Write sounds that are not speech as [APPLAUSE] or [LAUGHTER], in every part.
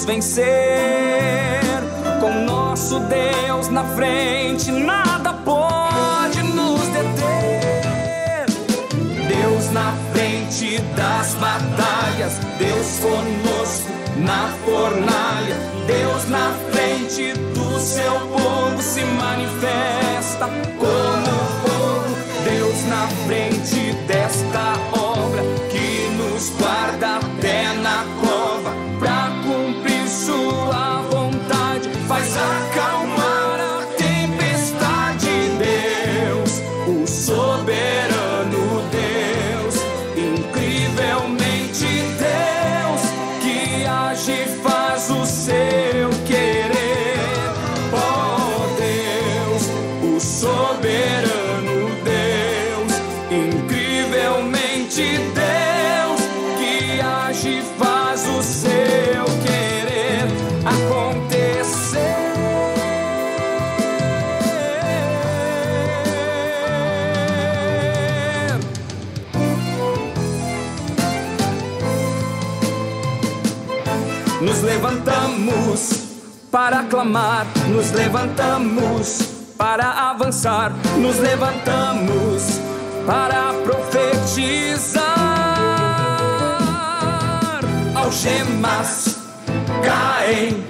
vamos vencer. Com nosso Deus na frente, nada pode nos deter. Deus na frente das batalhas, Deus conosco na fornalha, Deus na frente do seu povo se manifesta como fogo. Deus na frente Reclamar, nos levantamos para avançar, nos levantamos para profetizar. Algemas caem,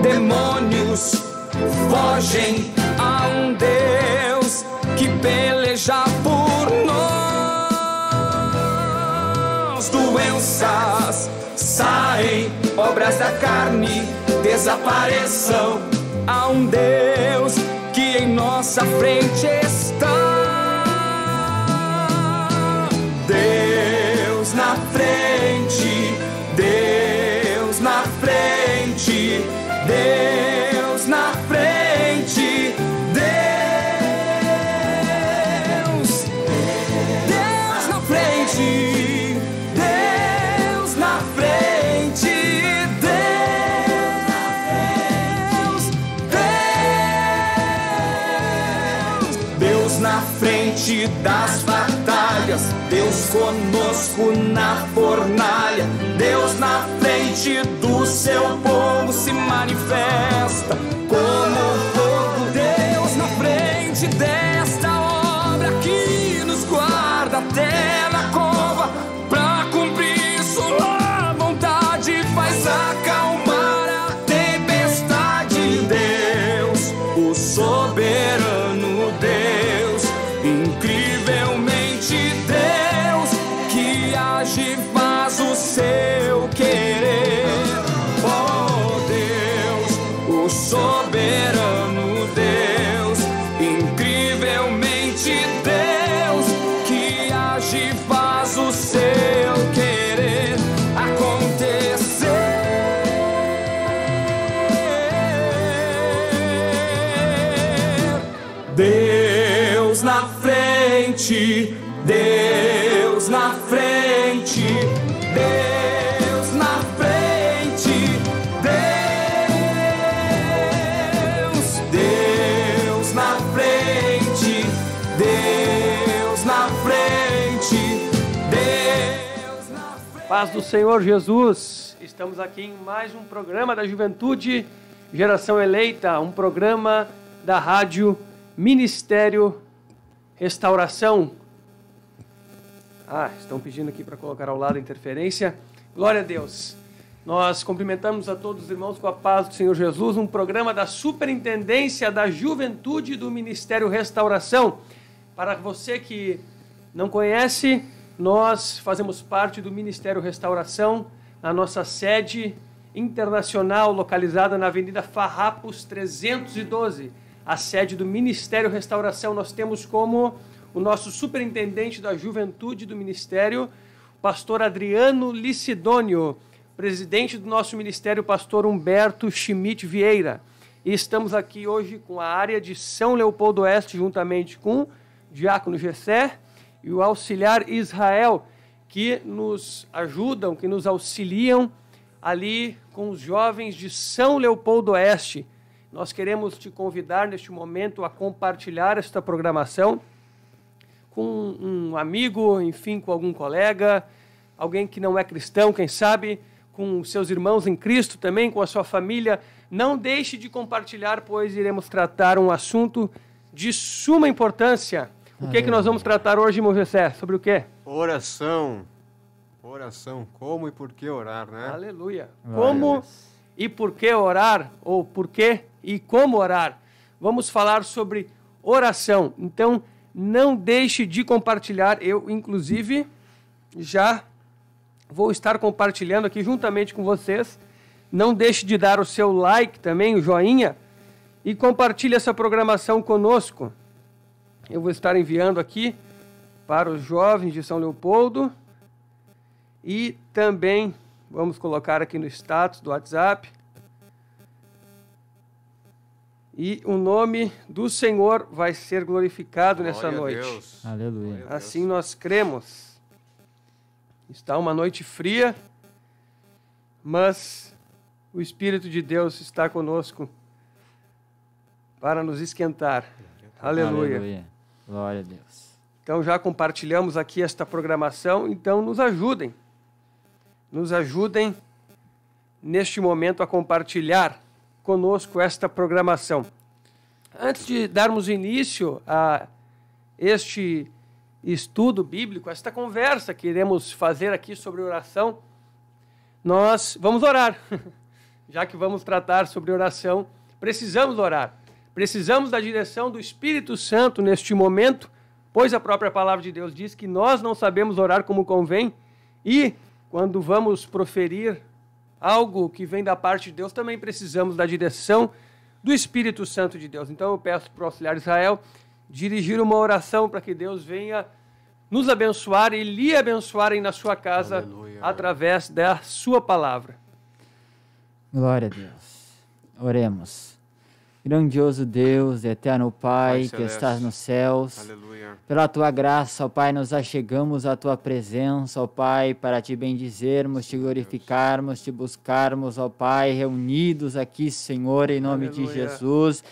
demônios fogem a um Deus que peleja por nós. Doenças saem, obras da carne desapareçam. Há um Deus que em nossa frente está. Deus na frente, Deus na frente, Deus. das batalhas, Deus conosco na fornalha, Deus na frente do seu povo se manifesta como fogo, Deus na frente desta obra que nos guarda até Paz do Senhor Jesus. Estamos aqui em mais um programa da Juventude Geração Eleita, um programa da Rádio Ministério Restauração. Ah, estão pedindo aqui para colocar ao lado a interferência. Glória a Deus. Nós cumprimentamos a todos os irmãos com a paz do Senhor Jesus, um programa da Superintendência da Juventude do Ministério Restauração. Para você que não conhece, nós fazemos parte do Ministério Restauração, na nossa sede internacional, localizada na Avenida Farrapos 312, a sede do Ministério Restauração. Nós temos como o nosso superintendente da juventude do Ministério, pastor Adriano Licidônio, presidente do nosso ministério, pastor Humberto Schmidt Vieira. E estamos aqui hoje com a área de São Leopoldo Oeste, juntamente com Diácono Gessé e o auxiliar Israel, que nos ajudam, que nos auxiliam ali com os jovens de São Leopoldo Oeste. Nós queremos te convidar neste momento a compartilhar esta programação com um amigo, enfim, com algum colega, alguém que não é cristão, quem sabe, com seus irmãos em Cristo também, com a sua família. Não deixe de compartilhar, pois iremos tratar um assunto de suma importância o que, é que nós vamos tratar hoje, irmão Sobre o quê? Oração. Oração. Como e por que orar, né? Aleluia. Como e por que orar, ou por que e como orar. Vamos falar sobre oração. Então, não deixe de compartilhar. Eu, inclusive, já vou estar compartilhando aqui juntamente com vocês. Não deixe de dar o seu like também, o joinha, e compartilhe essa programação conosco eu vou estar enviando aqui para os jovens de São Leopoldo e também vamos colocar aqui no status do WhatsApp e o nome do Senhor vai ser glorificado Glória nessa noite. Deus. Aleluia. Assim nós cremos. Está uma noite fria, mas o Espírito de Deus está conosco para nos esquentar. Aleluia. Aleluia. Glória a Deus. Então já compartilhamos aqui esta programação, então nos ajudem. Nos ajudem neste momento a compartilhar conosco esta programação. Antes de darmos início a este estudo bíblico, esta conversa que iremos fazer aqui sobre oração, nós vamos orar. [LAUGHS] Já que vamos tratar sobre oração, precisamos orar. Precisamos da direção do Espírito Santo neste momento, pois a própria palavra de Deus diz que nós não sabemos orar como convém e quando vamos proferir algo que vem da parte de Deus, também precisamos da direção do Espírito Santo de Deus. Então eu peço para o auxiliar Israel dirigir uma oração para que Deus venha nos abençoar e lhe abençoarem na sua casa Aleluia. através da sua palavra. Glória a Deus. Oremos. Grandioso Deus, eterno Pai, que estás nos céus, Aleluia. pela tua graça, ó Pai, nos achegamos à tua presença, ó Pai, para te bendizermos, te glorificarmos, te buscarmos, ó Pai, reunidos aqui, Senhor, em nome Aleluia. de Jesus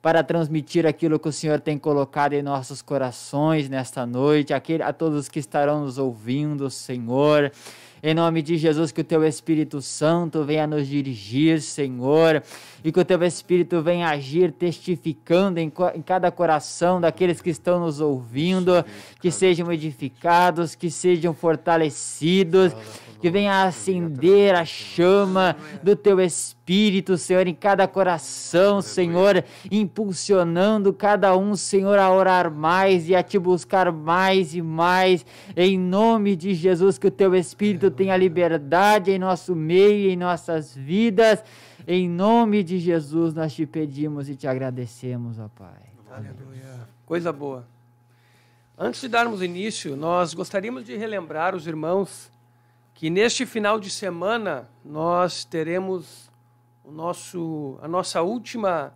para transmitir aquilo que o Senhor tem colocado em nossos corações nesta noite, aquele, a todos que estarão nos ouvindo, Senhor. Em nome de Jesus, que o teu Espírito Santo venha nos dirigir, Senhor, e que o teu Espírito venha agir, testificando em, em cada coração daqueles que estão nos ouvindo, que sejam edificados, que sejam fortalecidos que venha acender a chama é. do teu Espírito, Senhor, em cada coração, Senhor, impulsionando cada um, Senhor, a orar mais e a te buscar mais e mais, em nome de Jesus, que o teu Espírito tenha liberdade em nosso meio, em nossas vidas, em nome de Jesus, nós te pedimos e te agradecemos, ó Pai. Aleluia. Coisa boa. Antes de darmos início, nós gostaríamos de relembrar os irmãos que neste final de semana nós teremos o nosso a nossa última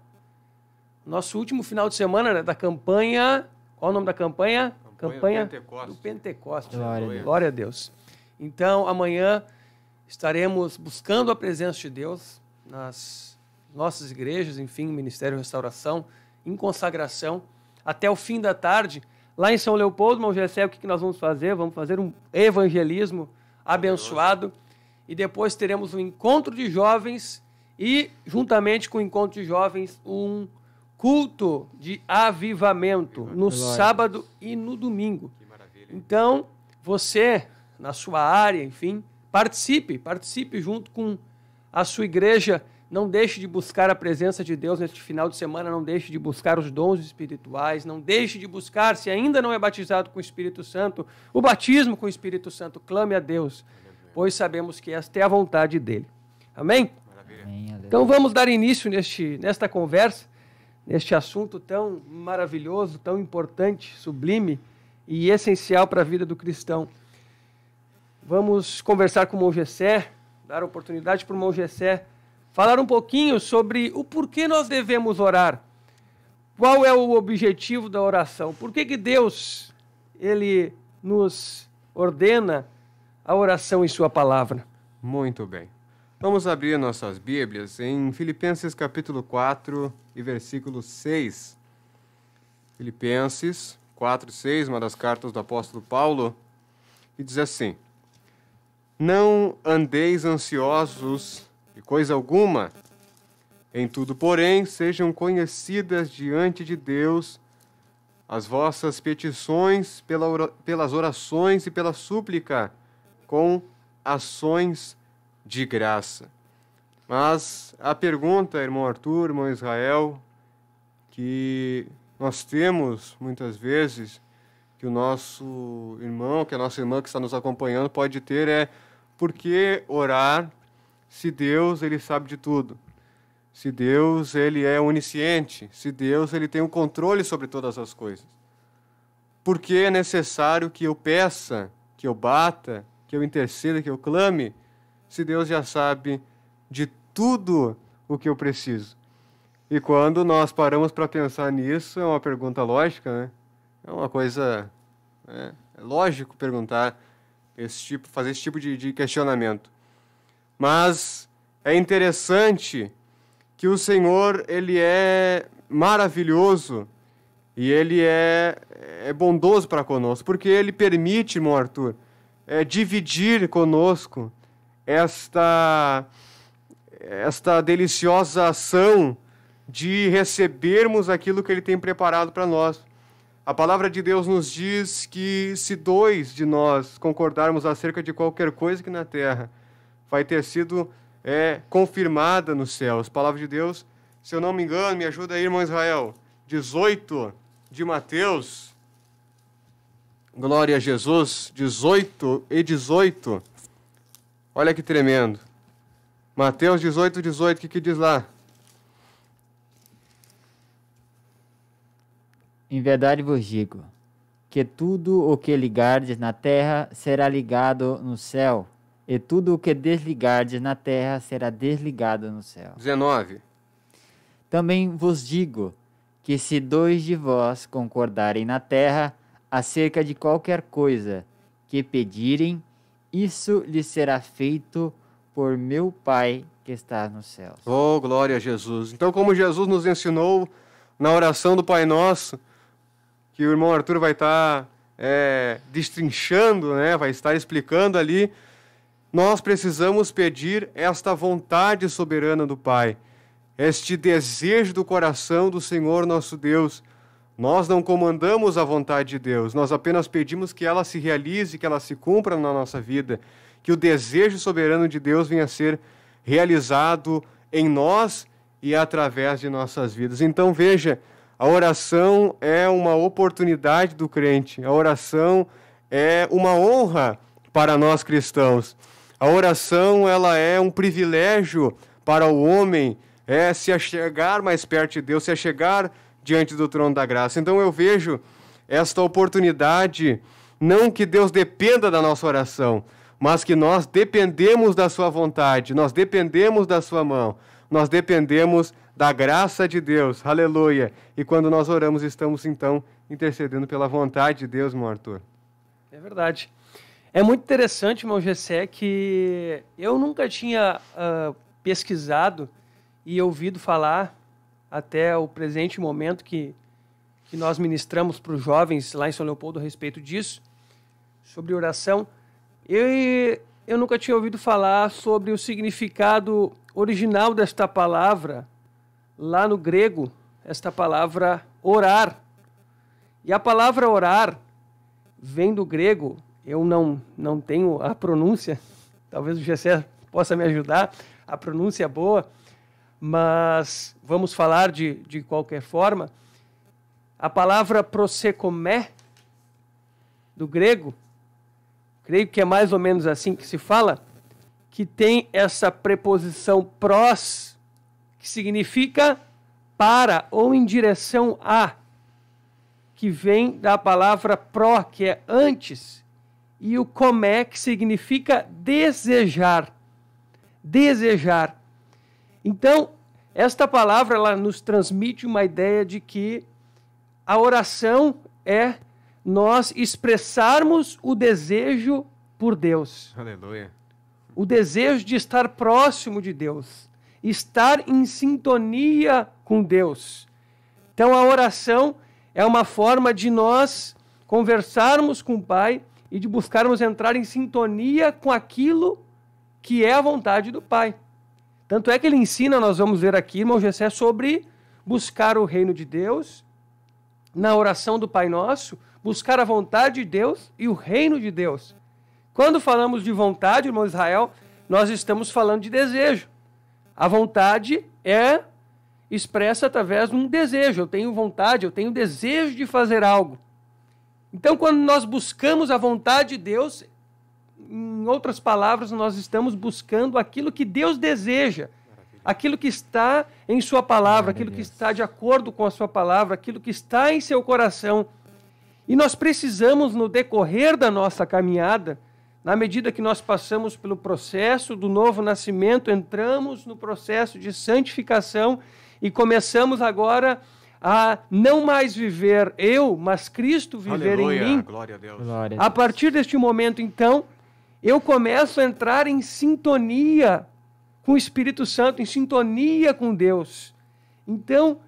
nosso último final de semana né, da campanha, qual o nome da campanha? Campanha, campanha do Pentecoste. Glória, Glória a Deus. Então, amanhã estaremos buscando a presença de Deus nas nossas igrejas, enfim, Ministério Restauração, em consagração, até o fim da tarde. Lá em São Leopoldo, Mão Gessé, o que nós vamos fazer? Vamos fazer um evangelismo abençoado. E depois teremos um encontro de jovens e, juntamente com o encontro de jovens, um culto de avivamento no sábado e no domingo. Então, você, na sua área, enfim, participe, participe junto com a sua igreja não deixe de buscar a presença de Deus neste final de semana, não deixe de buscar os dons espirituais, não deixe de buscar, se ainda não é batizado com o Espírito Santo, o batismo com o Espírito Santo. Clame a Deus, pois sabemos que esta é a vontade dele. Amém? Então vamos dar início neste, nesta conversa, neste assunto tão maravilhoso, tão importante, sublime e essencial para a vida do cristão. Vamos conversar com o Mão Gessé, dar oportunidade para o Mão Gessé falar um pouquinho sobre o porquê nós devemos orar. Qual é o objetivo da oração? Por que, que Deus ele nos ordena a oração em sua palavra? Muito bem. Vamos abrir nossas Bíblias em Filipenses capítulo 4 e versículo 6. Filipenses 4, 6, uma das cartas do apóstolo Paulo, e diz assim: Não andeis ansiosos e coisa alguma. Em tudo, porém, sejam conhecidas diante de Deus as vossas petições pela, pelas orações e pela súplica, com ações de graça. Mas a pergunta, irmão Arthur, irmão Israel, que nós temos muitas vezes, que o nosso irmão, que a nossa irmã que está nos acompanhando pode ter é por que orar se Deus ele sabe de tudo, se Deus ele é onisciente, se Deus ele tem o um controle sobre todas as coisas. Por que é necessário que eu peça, que eu bata, que eu interceda, que eu clame, se Deus já sabe de tudo o que eu preciso? E quando nós paramos para pensar nisso, é uma pergunta lógica, né? É uma coisa. Né? É lógico perguntar esse tipo, fazer esse tipo de, de questionamento. Mas é interessante que o Senhor, ele é maravilhoso e ele é, é bondoso para conosco, porque ele permite, irmão Arthur, é, dividir conosco esta, esta deliciosa ação de recebermos aquilo que ele tem preparado para nós. A palavra de Deus nos diz que se dois de nós concordarmos acerca de qualquer coisa que na terra, vai ter sido é, confirmada nos céus. Palavra de Deus, se eu não me engano, me ajuda aí, irmão Israel. 18 de Mateus. Glória a Jesus, 18 e 18. Olha que tremendo. Mateus 18, 18, o que, que diz lá? Em verdade vos digo que tudo o que ligardes na terra será ligado no céu, e tudo o que desligardes na terra será desligado no céu. 19. Também vos digo que se dois de vós concordarem na terra acerca de qualquer coisa que pedirem, isso lhes será feito por meu Pai que está no céu. Oh, glória a Jesus. Então, como Jesus nos ensinou na oração do Pai Nosso, que o irmão Arthur vai estar tá, é, destrinchando, né? vai estar explicando ali nós precisamos pedir esta vontade soberana do Pai, este desejo do coração do Senhor nosso Deus. Nós não comandamos a vontade de Deus, nós apenas pedimos que ela se realize, que ela se cumpra na nossa vida, que o desejo soberano de Deus venha a ser realizado em nós e através de nossas vidas. Então veja, a oração é uma oportunidade do crente, a oração é uma honra para nós cristãos. A oração ela é um privilégio para o homem é se chegar mais perto de Deus, se chegar diante do trono da graça. Então eu vejo esta oportunidade não que Deus dependa da nossa oração, mas que nós dependemos da sua vontade, nós dependemos da sua mão, nós dependemos da graça de Deus. Aleluia. E quando nós oramos, estamos então intercedendo pela vontade de Deus, meu Arthur. É verdade. É muito interessante, meu Gessé, que eu nunca tinha uh, pesquisado e ouvido falar até o presente momento que, que nós ministramos para os jovens lá em São Leopoldo a respeito disso, sobre oração. Eu, eu nunca tinha ouvido falar sobre o significado original desta palavra, lá no grego, esta palavra orar. E a palavra orar vem do grego eu não, não tenho a pronúncia, talvez o Gessé possa me ajudar, a pronúncia é boa, mas vamos falar de, de qualquer forma. A palavra prosecomé, do grego, creio que é mais ou menos assim que se fala, que tem essa preposição pros, que significa para ou em direção a, que vem da palavra pró, que é antes, e o que significa desejar. Desejar. Então, esta palavra ela nos transmite uma ideia de que a oração é nós expressarmos o desejo por Deus. Aleluia. O desejo de estar próximo de Deus, estar em sintonia com Deus. Então a oração é uma forma de nós conversarmos com o Pai e de buscarmos entrar em sintonia com aquilo que é a vontade do Pai. Tanto é que ele ensina, nós vamos ver aqui, irmão Gessé, sobre buscar o reino de Deus na oração do Pai Nosso, buscar a vontade de Deus e o reino de Deus. Quando falamos de vontade, irmão Israel, nós estamos falando de desejo. A vontade é expressa através de um desejo. Eu tenho vontade, eu tenho desejo de fazer algo. Então, quando nós buscamos a vontade de Deus, em outras palavras, nós estamos buscando aquilo que Deus deseja, aquilo que está em Sua palavra, aquilo que está de acordo com a Sua palavra, aquilo que está em seu coração. E nós precisamos, no decorrer da nossa caminhada, na medida que nós passamos pelo processo do novo nascimento, entramos no processo de santificação e começamos agora a a não mais viver eu, mas Cristo viver Aleluia, em mim. Glória a, Deus. Glória a Deus. A partir deste momento, então, eu começo a entrar em sintonia com o Espírito Santo, em sintonia com Deus. Então,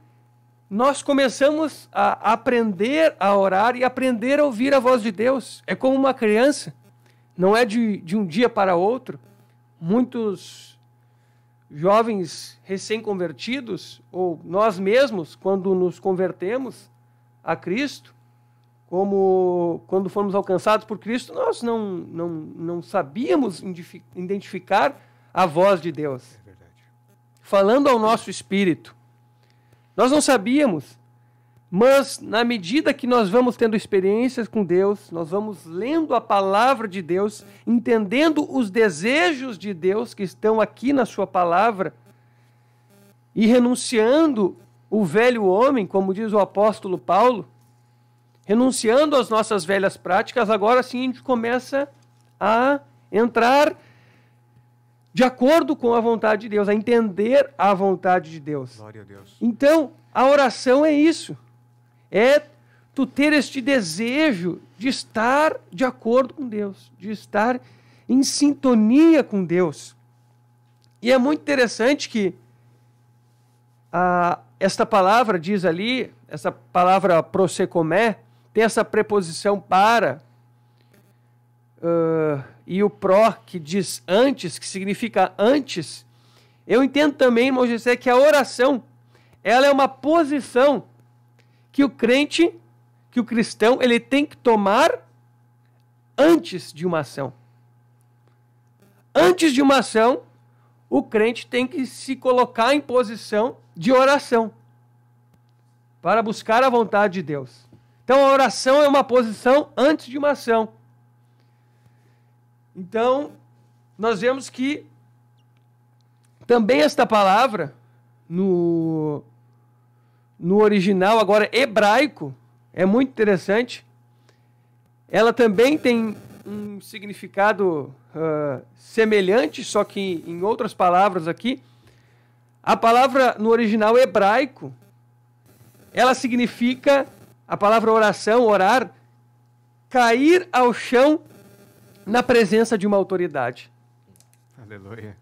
nós começamos a aprender a orar e aprender a ouvir a voz de Deus. É como uma criança, não é de, de um dia para outro. Muitos jovens recém-convertidos, ou nós mesmos, quando nos convertemos a Cristo, como quando fomos alcançados por Cristo, nós não, não, não sabíamos identificar a voz de Deus. É falando ao nosso espírito. Nós não sabíamos. Mas na medida que nós vamos tendo experiências com Deus, nós vamos lendo a palavra de Deus, entendendo os desejos de Deus que estão aqui na sua palavra e renunciando o velho homem, como diz o apóstolo Paulo, renunciando às nossas velhas práticas, agora sim a gente começa a entrar de acordo com a vontade de Deus, a entender a vontade de Deus. Glória a Deus. Então, a oração é isso. É tu ter este desejo de estar de acordo com Deus, de estar em sintonia com Deus. E é muito interessante que ah, esta palavra diz ali, essa palavra prosecomé, tem essa preposição para uh, e o pró que diz antes, que significa antes. Eu entendo também, irmão José, que a oração ela é uma posição que o crente, que o cristão, ele tem que tomar antes de uma ação. Antes de uma ação, o crente tem que se colocar em posição de oração para buscar a vontade de Deus. Então a oração é uma posição antes de uma ação. Então, nós vemos que também esta palavra no no original agora hebraico, é muito interessante. Ela também tem um significado uh, semelhante, só que em outras palavras aqui. A palavra no original hebraico, ela significa a palavra oração, orar, cair ao chão na presença de uma autoridade. Aleluia.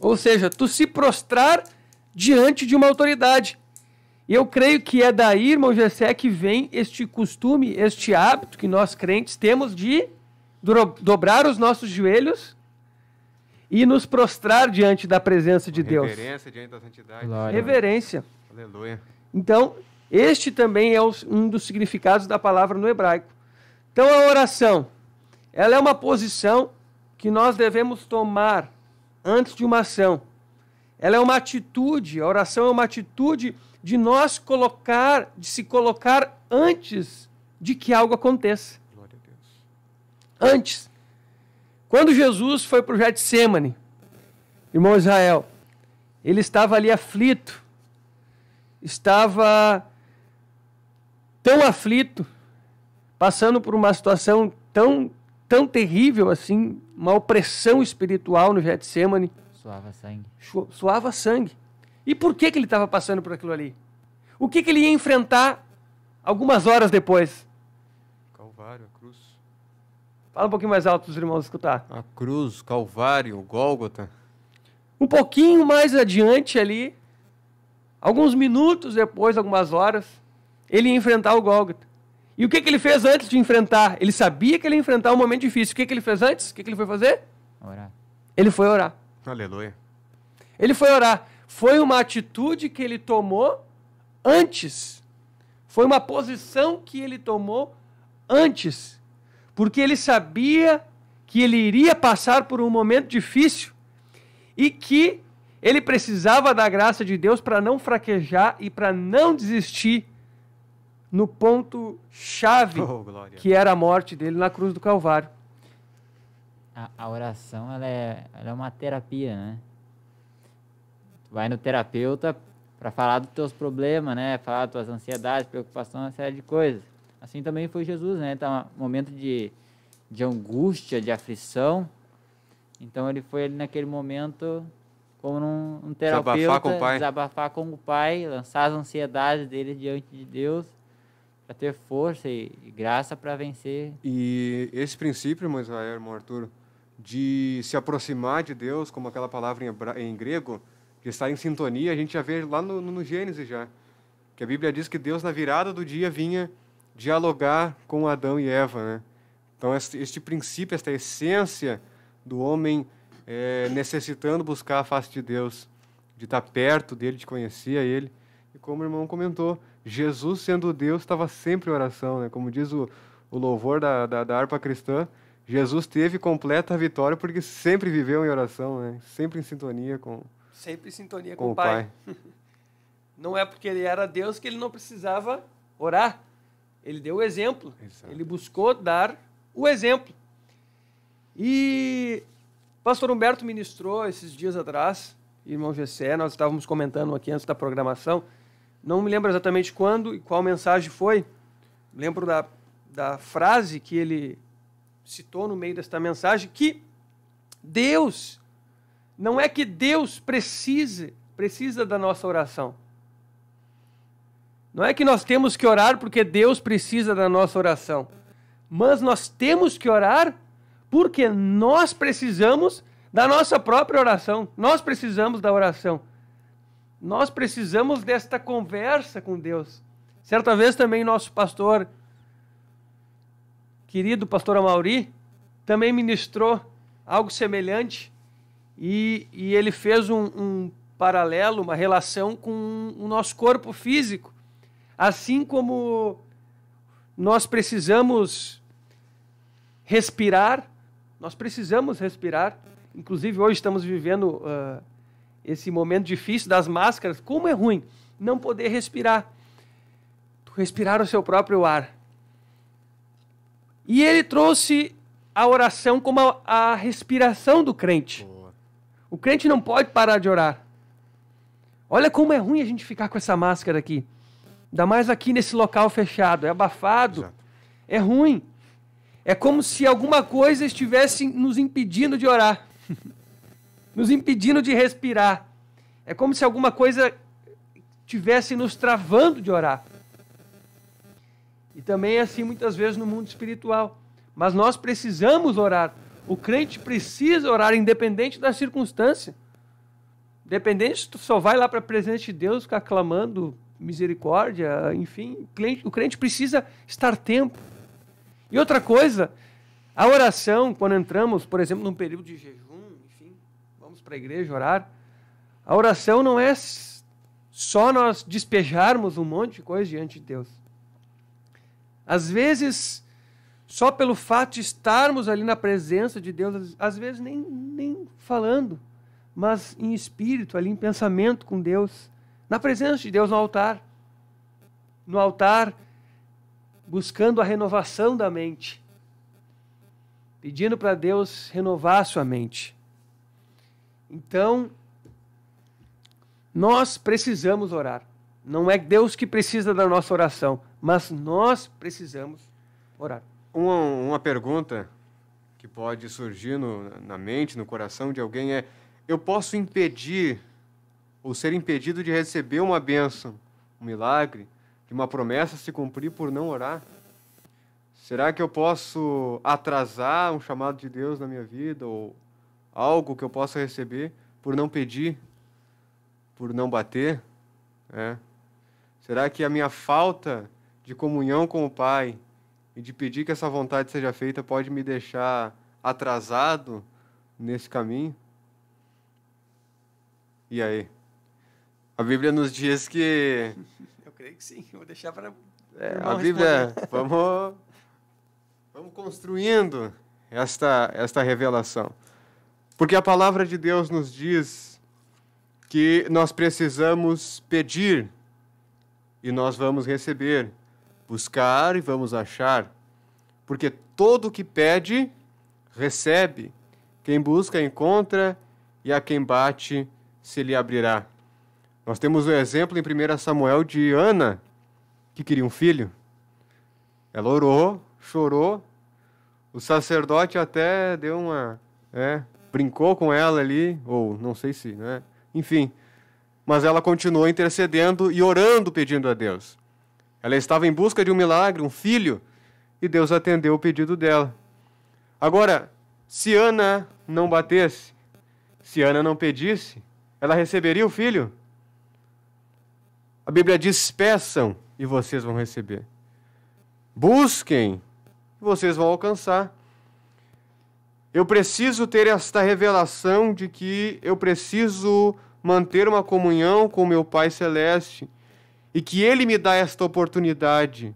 Ou seja, tu se prostrar diante de uma autoridade. E eu creio que é daí, irmão Gessé, que vem este costume, este hábito que nós crentes temos de dobrar os nossos joelhos e nos prostrar diante da presença de Deus. Reverência diante da santidade. Glória. Reverência. Aleluia. Então, este também é um dos significados da palavra no hebraico. Então, a oração, ela é uma posição que nós devemos tomar antes de uma ação. Ela é uma atitude, a oração é uma atitude de nós colocar, de se colocar antes de que algo aconteça. Glória a Deus. Antes. Quando Jesus foi para o Getsemane, irmão Israel, ele estava ali aflito, estava tão aflito, passando por uma situação tão, tão terrível assim, uma opressão espiritual no Getsemane, Suava sangue. Suava sangue. E por que, que ele estava passando por aquilo ali? O que, que ele ia enfrentar algumas horas depois? Calvário, a cruz. Fala um pouquinho mais alto para os irmãos escutar. A cruz, Calvário, Gólgota. Um pouquinho mais adiante ali, alguns minutos depois, algumas horas, ele ia enfrentar o Gólgota. E o que, que ele fez antes de enfrentar? Ele sabia que ele ia enfrentar um momento difícil. O que, que ele fez antes? O que, que ele foi fazer? Orar. Ele foi orar. Aleluia. Ele foi orar. Foi uma atitude que ele tomou antes. Foi uma posição que ele tomou antes. Porque ele sabia que ele iria passar por um momento difícil e que ele precisava da graça de Deus para não fraquejar e para não desistir no ponto chave oh, que era a morte dele na cruz do Calvário a, a oração ela é, ela é uma terapia, né? Tu vai no terapeuta para falar dos teus problemas, né? Falar das tuas ansiedades, preocupações, uma série de coisas. Assim também foi Jesus, né? Então, momento de, de angústia, de aflição. Então ele foi ali naquele momento como num, um terapeuta, desabafar com, o pai. desabafar com o pai, lançar as ansiedades dele diante de Deus para ter força e, e graça para vencer. E esse princípio, Moisés, irmão Arturo, de se aproximar de Deus, como aquela palavra em, em grego, de estar em sintonia, a gente já vê lá no, no Gênesis já, que a Bíblia diz que Deus na virada do dia vinha dialogar com Adão e Eva, né? Então este, este princípio, esta essência do homem é, necessitando buscar a face de Deus, de estar perto dele, de conhecer a ele. E como o irmão comentou, Jesus sendo Deus estava sempre em oração, né? Como diz o, o louvor da, da, da harpa cristã, Jesus teve completa vitória porque sempre viveu em oração, né? Sempre em sintonia com sempre em sintonia com, com o Pai. pai. [LAUGHS] não é porque ele era Deus que ele não precisava orar. Ele deu o exemplo. Exato. Ele buscou dar o exemplo. E pastor Humberto ministrou esses dias atrás, irmão Gessé, nós estávamos comentando aqui antes da programação, não me lembro exatamente quando e qual mensagem foi, lembro da, da frase que ele citou no meio desta mensagem que Deus não é que Deus precise, precisa da nossa oração. Não é que nós temos que orar porque Deus precisa da nossa oração, mas nós temos que orar porque nós precisamos da nossa própria oração. Nós precisamos da oração. Nós precisamos desta conversa com Deus. Certa vez também nosso pastor querido pastor Amauri, também ministrou algo semelhante e, e ele fez um, um paralelo, uma relação com o nosso corpo físico. Assim como nós precisamos respirar, nós precisamos respirar. Inclusive, hoje estamos vivendo uh, esse momento difícil das máscaras. Como é ruim não poder respirar, respirar o seu próprio ar. E ele trouxe a oração como a, a respiração do crente. Boa. O crente não pode parar de orar. Olha como é ruim a gente ficar com essa máscara aqui. Ainda mais aqui nesse local fechado. É abafado. Exato. É ruim. É como se alguma coisa estivesse nos impedindo de orar, [LAUGHS] nos impedindo de respirar. É como se alguma coisa estivesse nos travando de orar. E também é assim muitas vezes no mundo espiritual. Mas nós precisamos orar. O crente precisa orar, independente da circunstância. Independente se tu só vai lá para a presença de Deus ficar clamando misericórdia, enfim, o crente, o crente precisa estar tempo. E outra coisa, a oração, quando entramos, por exemplo, num período de jejum, enfim, vamos para a igreja orar, a oração não é só nós despejarmos um monte de coisa diante de Deus. Às vezes, só pelo fato de estarmos ali na presença de Deus, às vezes nem, nem falando, mas em espírito, ali em pensamento com Deus, na presença de Deus no altar. No altar, buscando a renovação da mente, pedindo para Deus renovar sua mente. Então, nós precisamos orar. Não é Deus que precisa da nossa oração, mas nós precisamos orar. Uma, uma pergunta que pode surgir no, na mente, no coração de alguém é: eu posso impedir ou ser impedido de receber uma bênção, um milagre, de uma promessa se cumprir por não orar? Será que eu posso atrasar um chamado de Deus na minha vida ou algo que eu possa receber por não pedir, por não bater? É. Será que a minha falta de comunhão com o Pai e de pedir que essa vontade seja feita pode me deixar atrasado nesse caminho? E aí? A Bíblia nos diz que. [LAUGHS] Eu creio que sim, vou deixar para. É, a Bíblia, [LAUGHS] vamos, vamos construindo esta, esta revelação. Porque a palavra de Deus nos diz que nós precisamos pedir e nós vamos receber. Buscar e vamos achar. Porque todo o que pede, recebe. Quem busca, encontra. E a quem bate, se lhe abrirá. Nós temos o um exemplo em 1 Samuel de Ana, que queria um filho. Ela orou, chorou. O sacerdote até deu uma. É, brincou com ela ali, ou não sei se, né? Enfim, mas ela continuou intercedendo e orando, pedindo a Deus. Ela estava em busca de um milagre, um filho, e Deus atendeu o pedido dela. Agora, se Ana não batesse, se Ana não pedisse, ela receberia o filho? A Bíblia diz: peçam e vocês vão receber. Busquem e vocês vão alcançar. Eu preciso ter esta revelação de que eu preciso manter uma comunhão com meu Pai Celeste e que Ele me dá esta oportunidade.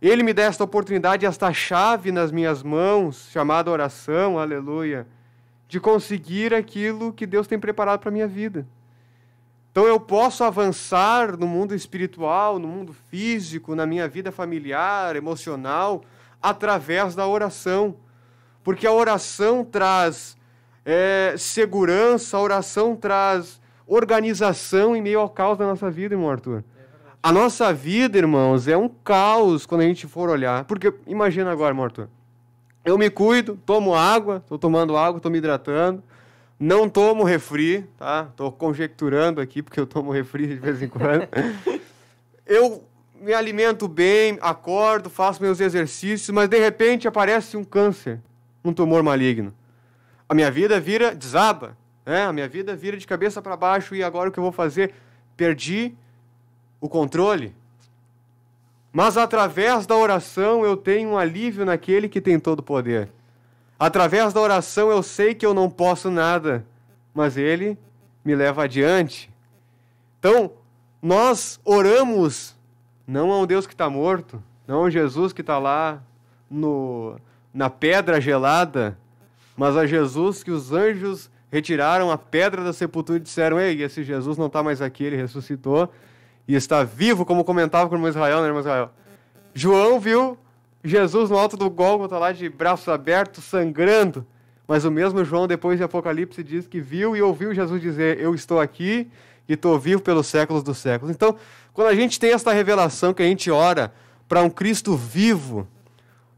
Ele me dá esta oportunidade, esta chave nas minhas mãos, chamada oração, aleluia, de conseguir aquilo que Deus tem preparado para a minha vida. Então eu posso avançar no mundo espiritual, no mundo físico, na minha vida familiar, emocional, através da oração. Porque a oração traz é, segurança, a oração traz organização em meio ao caos da nossa vida, irmão Arthur. A nossa vida, irmãos, é um caos quando a gente for olhar. Porque imagina agora, irmão Arthur. Eu me cuido, tomo água, estou tomando água, estou me hidratando. Não tomo refri, tá? Estou conjecturando aqui porque eu tomo refri de vez em quando. [LAUGHS] eu me alimento bem, acordo, faço meus exercícios, mas de repente aparece um câncer, um tumor maligno. A minha vida vira desaba. É, a minha vida vira de cabeça para baixo e agora o que eu vou fazer? Perdi o controle. Mas através da oração eu tenho um alívio naquele que tem todo o poder. Através da oração eu sei que eu não posso nada, mas ele me leva adiante. Então, nós oramos não a um Deus que está morto, não a um Jesus que está lá no, na pedra gelada, mas a Jesus que os anjos retiraram a pedra da sepultura e disseram: Ei, esse Jesus não está mais aqui, ele ressuscitou e está vivo, como comentava com o irmão Israel, né, irmão Israel? João viu Jesus no alto do Gólgota lá de braços abertos, sangrando. Mas o mesmo João, depois de Apocalipse, diz que viu e ouviu Jesus dizer: Eu estou aqui e estou vivo pelos séculos dos séculos. Então, quando a gente tem esta revelação que a gente ora para um Cristo vivo,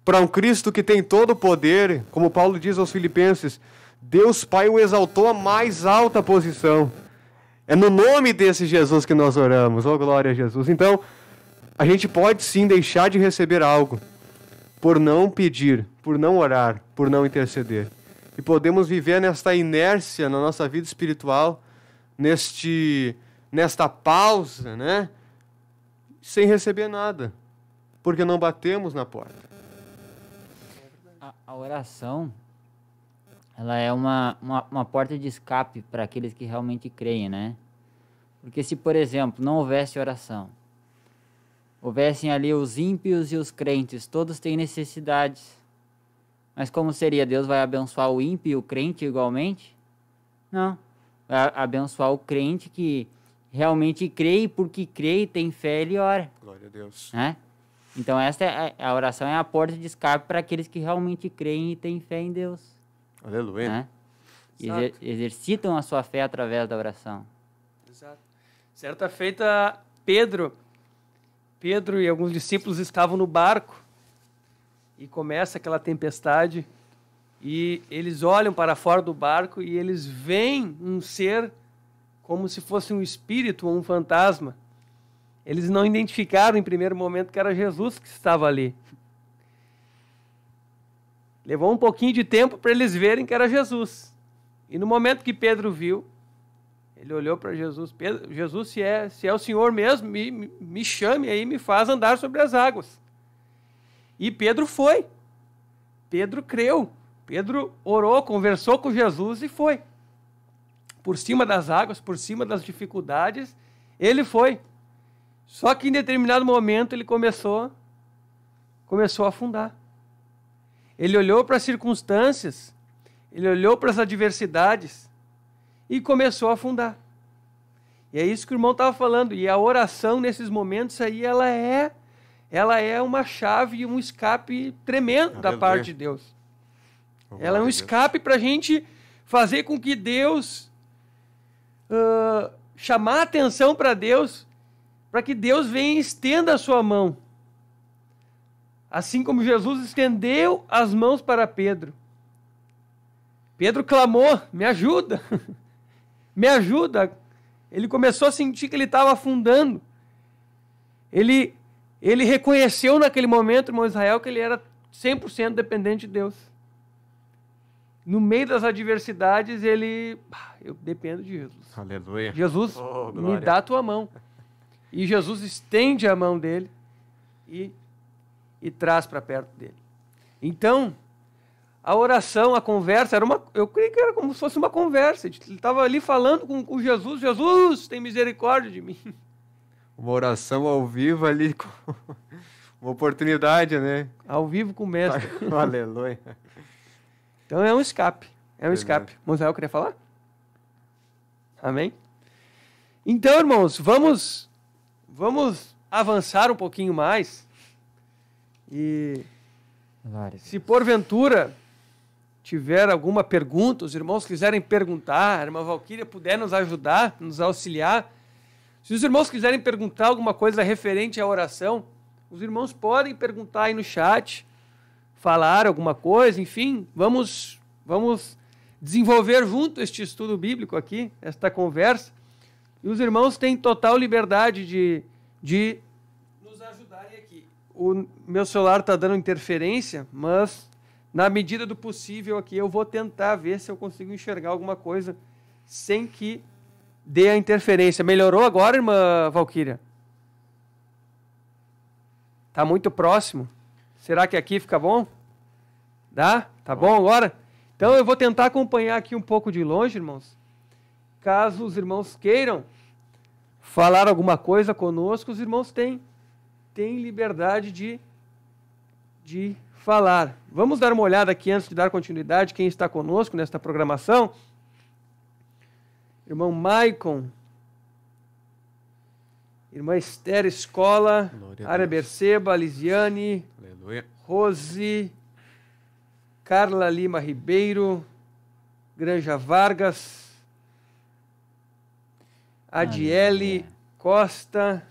para um Cristo que tem todo o poder, como Paulo diz aos Filipenses, Deus Pai o exaltou à mais alta posição. É no nome desse Jesus que nós oramos. Oh, glória a Jesus. Então, a gente pode sim deixar de receber algo por não pedir, por não orar, por não interceder. E podemos viver nesta inércia na nossa vida espiritual, neste nesta pausa, né? Sem receber nada, porque não batemos na porta. a, a oração ela é uma, uma, uma porta de escape para aqueles que realmente creem, né? Porque se, por exemplo, não houvesse oração, houvessem ali os ímpios e os crentes, todos têm necessidades. Mas como seria? Deus vai abençoar o ímpio e o crente igualmente? Não. Vai abençoar o crente que realmente crê e porque crê e tem fé, ele ora. Glória a Deus. Né? Então, essa é a, é, a oração é a porta de escape para aqueles que realmente creem e têm fé em Deus. Aleluia. Né? Exer exercitam a sua fé através da oração. Exato. Certa feita, Pedro, Pedro e alguns discípulos estavam no barco e começa aquela tempestade e eles olham para fora do barco e eles veem um ser como se fosse um espírito ou um fantasma. Eles não identificaram em primeiro momento que era Jesus que estava ali. Levou um pouquinho de tempo para eles verem que era Jesus. E no momento que Pedro viu, ele olhou para Jesus: Pedro, Jesus, se é, se é o Senhor mesmo, me, me chame aí, me faz andar sobre as águas. E Pedro foi. Pedro creu. Pedro orou, conversou com Jesus e foi. Por cima das águas, por cima das dificuldades, ele foi. Só que em determinado momento ele começou começou a afundar. Ele olhou para as circunstâncias, ele olhou para as adversidades e começou a afundar. E é isso que o irmão estava falando. E a oração nesses momentos aí, ela é, ela é uma chave, um escape tremendo da parte de Deus. Ela é um escape para a gente fazer com que Deus uh, chamar atenção para Deus, para que Deus venha e estenda a sua mão assim como Jesus estendeu as mãos para Pedro. Pedro clamou: Me ajuda, [LAUGHS] me ajuda. Ele começou a sentir que ele estava afundando. Ele, ele reconheceu naquele momento, irmão Israel, que ele era 100% dependente de Deus. No meio das adversidades, ele. Eu dependo de Jesus. Aleluia. Jesus, oh, me dá a tua mão. E Jesus estende a mão dele e e traz para perto dele. Então, a oração, a conversa, era uma, eu creio que era como se fosse uma conversa. Ele estava ali falando com, com Jesus: Jesus, tem misericórdia de mim. [LAUGHS] Uma oração ao vivo ali, [LAUGHS] uma oportunidade, né? Ao vivo com o mestre. [LAUGHS] Aleluia. Então é um escape. É um escape. Monsael, queria falar? Amém? Então, irmãos, vamos, vamos avançar um pouquinho mais e se porventura tiver alguma pergunta, os irmãos quiserem perguntar, a irmã Valquíria puder nos ajudar, nos auxiliar. Se os irmãos quiserem perguntar alguma coisa referente à oração, os irmãos podem perguntar aí no chat, falar alguma coisa, enfim, vamos vamos desenvolver junto este estudo bíblico aqui, esta conversa. E os irmãos têm total liberdade de, de o meu celular está dando interferência, mas na medida do possível aqui eu vou tentar ver se eu consigo enxergar alguma coisa sem que dê a interferência. Melhorou agora, irmã Valquíria? Tá muito próximo. Será que aqui fica bom? Dá? Tá bom agora? Então eu vou tentar acompanhar aqui um pouco de longe, irmãos. Caso os irmãos queiram falar alguma coisa conosco, os irmãos têm tem liberdade de, de falar. Vamos dar uma olhada aqui antes de dar continuidade, quem está conosco nesta programação. Irmão Maicon, irmã Esther Escola, Área Berceba, Lisiane, Aleluia. Rose, Carla Lima Ribeiro, Granja Vargas, Adiele Costa,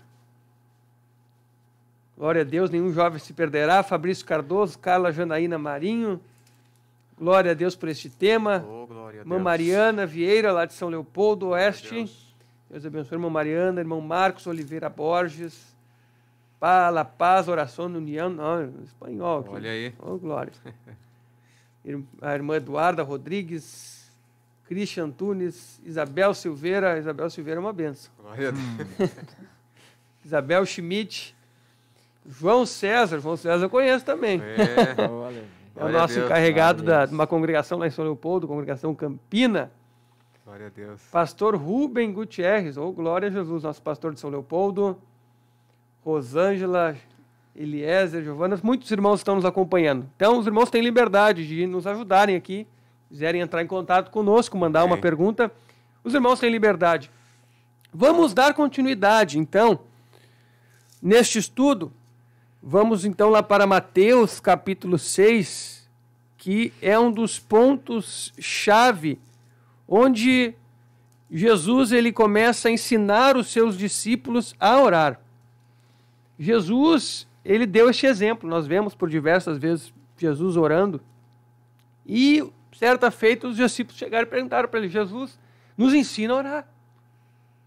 Glória a Deus, nenhum jovem se perderá. Fabrício Cardoso, Carla Janaína Marinho. Glória a Deus por este tema. Oh, irmã Mariana Vieira, lá de São Leopoldo, Oeste. Deus. Deus abençoe, irmã Mariana, irmão Marcos Oliveira Borges. Pala, paz, oração, união. Não, espanhol. Aqui. Olha aí. Oh, glória. [LAUGHS] a irmã Eduarda Rodrigues. Christian Tunes, Isabel Silveira. Isabel Silveira é uma benção. Glória a Deus. Hum. Isabel Schmidt. João César, João César eu conheço também. É, [LAUGHS] é o nosso encarregado da, de uma congregação lá em São Leopoldo, congregação Campina. Glória a Deus. Pastor Rubem Gutierrez, ou Glória a Jesus, nosso pastor de São Leopoldo. Rosângela, Eliezer, Giovana, muitos irmãos estão nos acompanhando. Então, os irmãos têm liberdade de nos ajudarem aqui, quiserem entrar em contato conosco, mandar Sim. uma pergunta. Os irmãos têm liberdade. Vamos dar continuidade, então, neste estudo Vamos então lá para Mateus capítulo 6, que é um dos pontos chave onde Jesus ele começa a ensinar os seus discípulos a orar. Jesus, ele deu este exemplo, nós vemos por diversas vezes Jesus orando. E certa feita os discípulos chegaram e perguntaram para ele: "Jesus, nos ensina a orar.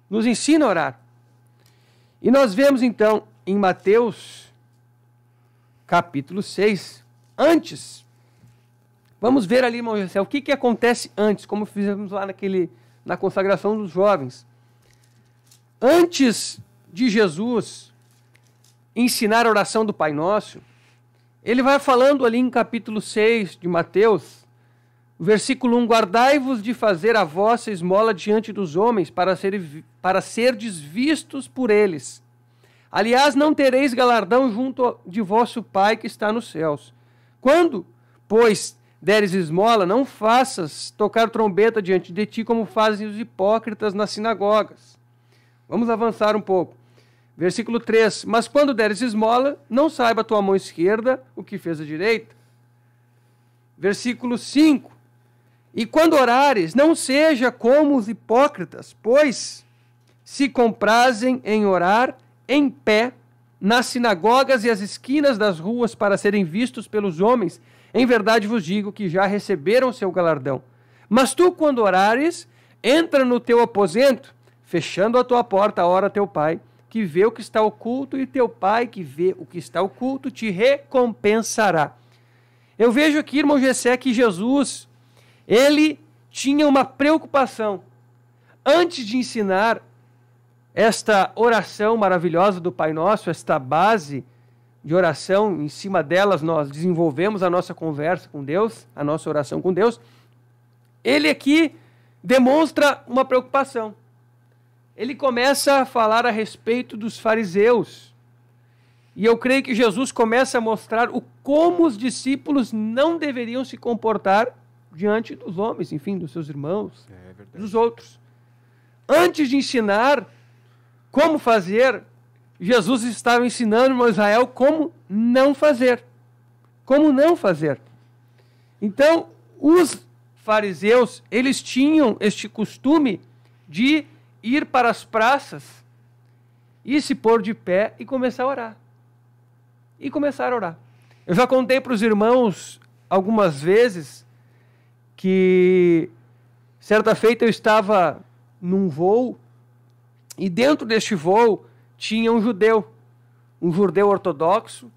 Nos ensina a orar". E nós vemos então em Mateus capítulo 6, antes. Vamos ver ali, irmão José, o que, que acontece antes, como fizemos lá naquele, na consagração dos jovens. Antes de Jesus ensinar a oração do Pai Nosso, ele vai falando ali em capítulo 6 de Mateus, versículo 1: Guardai-vos de fazer a vossa esmola diante dos homens, para, ser, para serdes vistos por eles. Aliás, não tereis galardão junto de vosso Pai que está nos céus. Quando, pois, deres esmola, não faças tocar trombeta diante de ti, como fazem os hipócritas nas sinagogas. Vamos avançar um pouco. Versículo 3: Mas quando deres esmola, não saiba a tua mão esquerda o que fez a direita. Versículo 5: E quando orares, não seja como os hipócritas, pois se comprazem em orar em pé nas sinagogas e as esquinas das ruas para serem vistos pelos homens. Em verdade vos digo que já receberam seu galardão. Mas tu, quando orares, entra no teu aposento, fechando a tua porta, ora teu pai, que vê o que está oculto, e teu pai, que vê o que está oculto, te recompensará. Eu vejo aqui, irmão Gessé, que Jesus, ele tinha uma preocupação. Antes de ensinar, esta oração maravilhosa do Pai Nosso, esta base de oração, em cima delas nós desenvolvemos a nossa conversa com Deus, a nossa oração com Deus. Ele aqui demonstra uma preocupação. Ele começa a falar a respeito dos fariseus. E eu creio que Jesus começa a mostrar o como os discípulos não deveriam se comportar diante dos homens, enfim, dos seus irmãos é dos outros. Antes de ensinar, como fazer, Jesus estava ensinando a Israel como não fazer. Como não fazer. Então, os fariseus, eles tinham este costume de ir para as praças e se pôr de pé e começar a orar. E começar a orar. Eu já contei para os irmãos algumas vezes que certa feita eu estava num voo e dentro deste voo tinha um judeu, um judeu ortodoxo,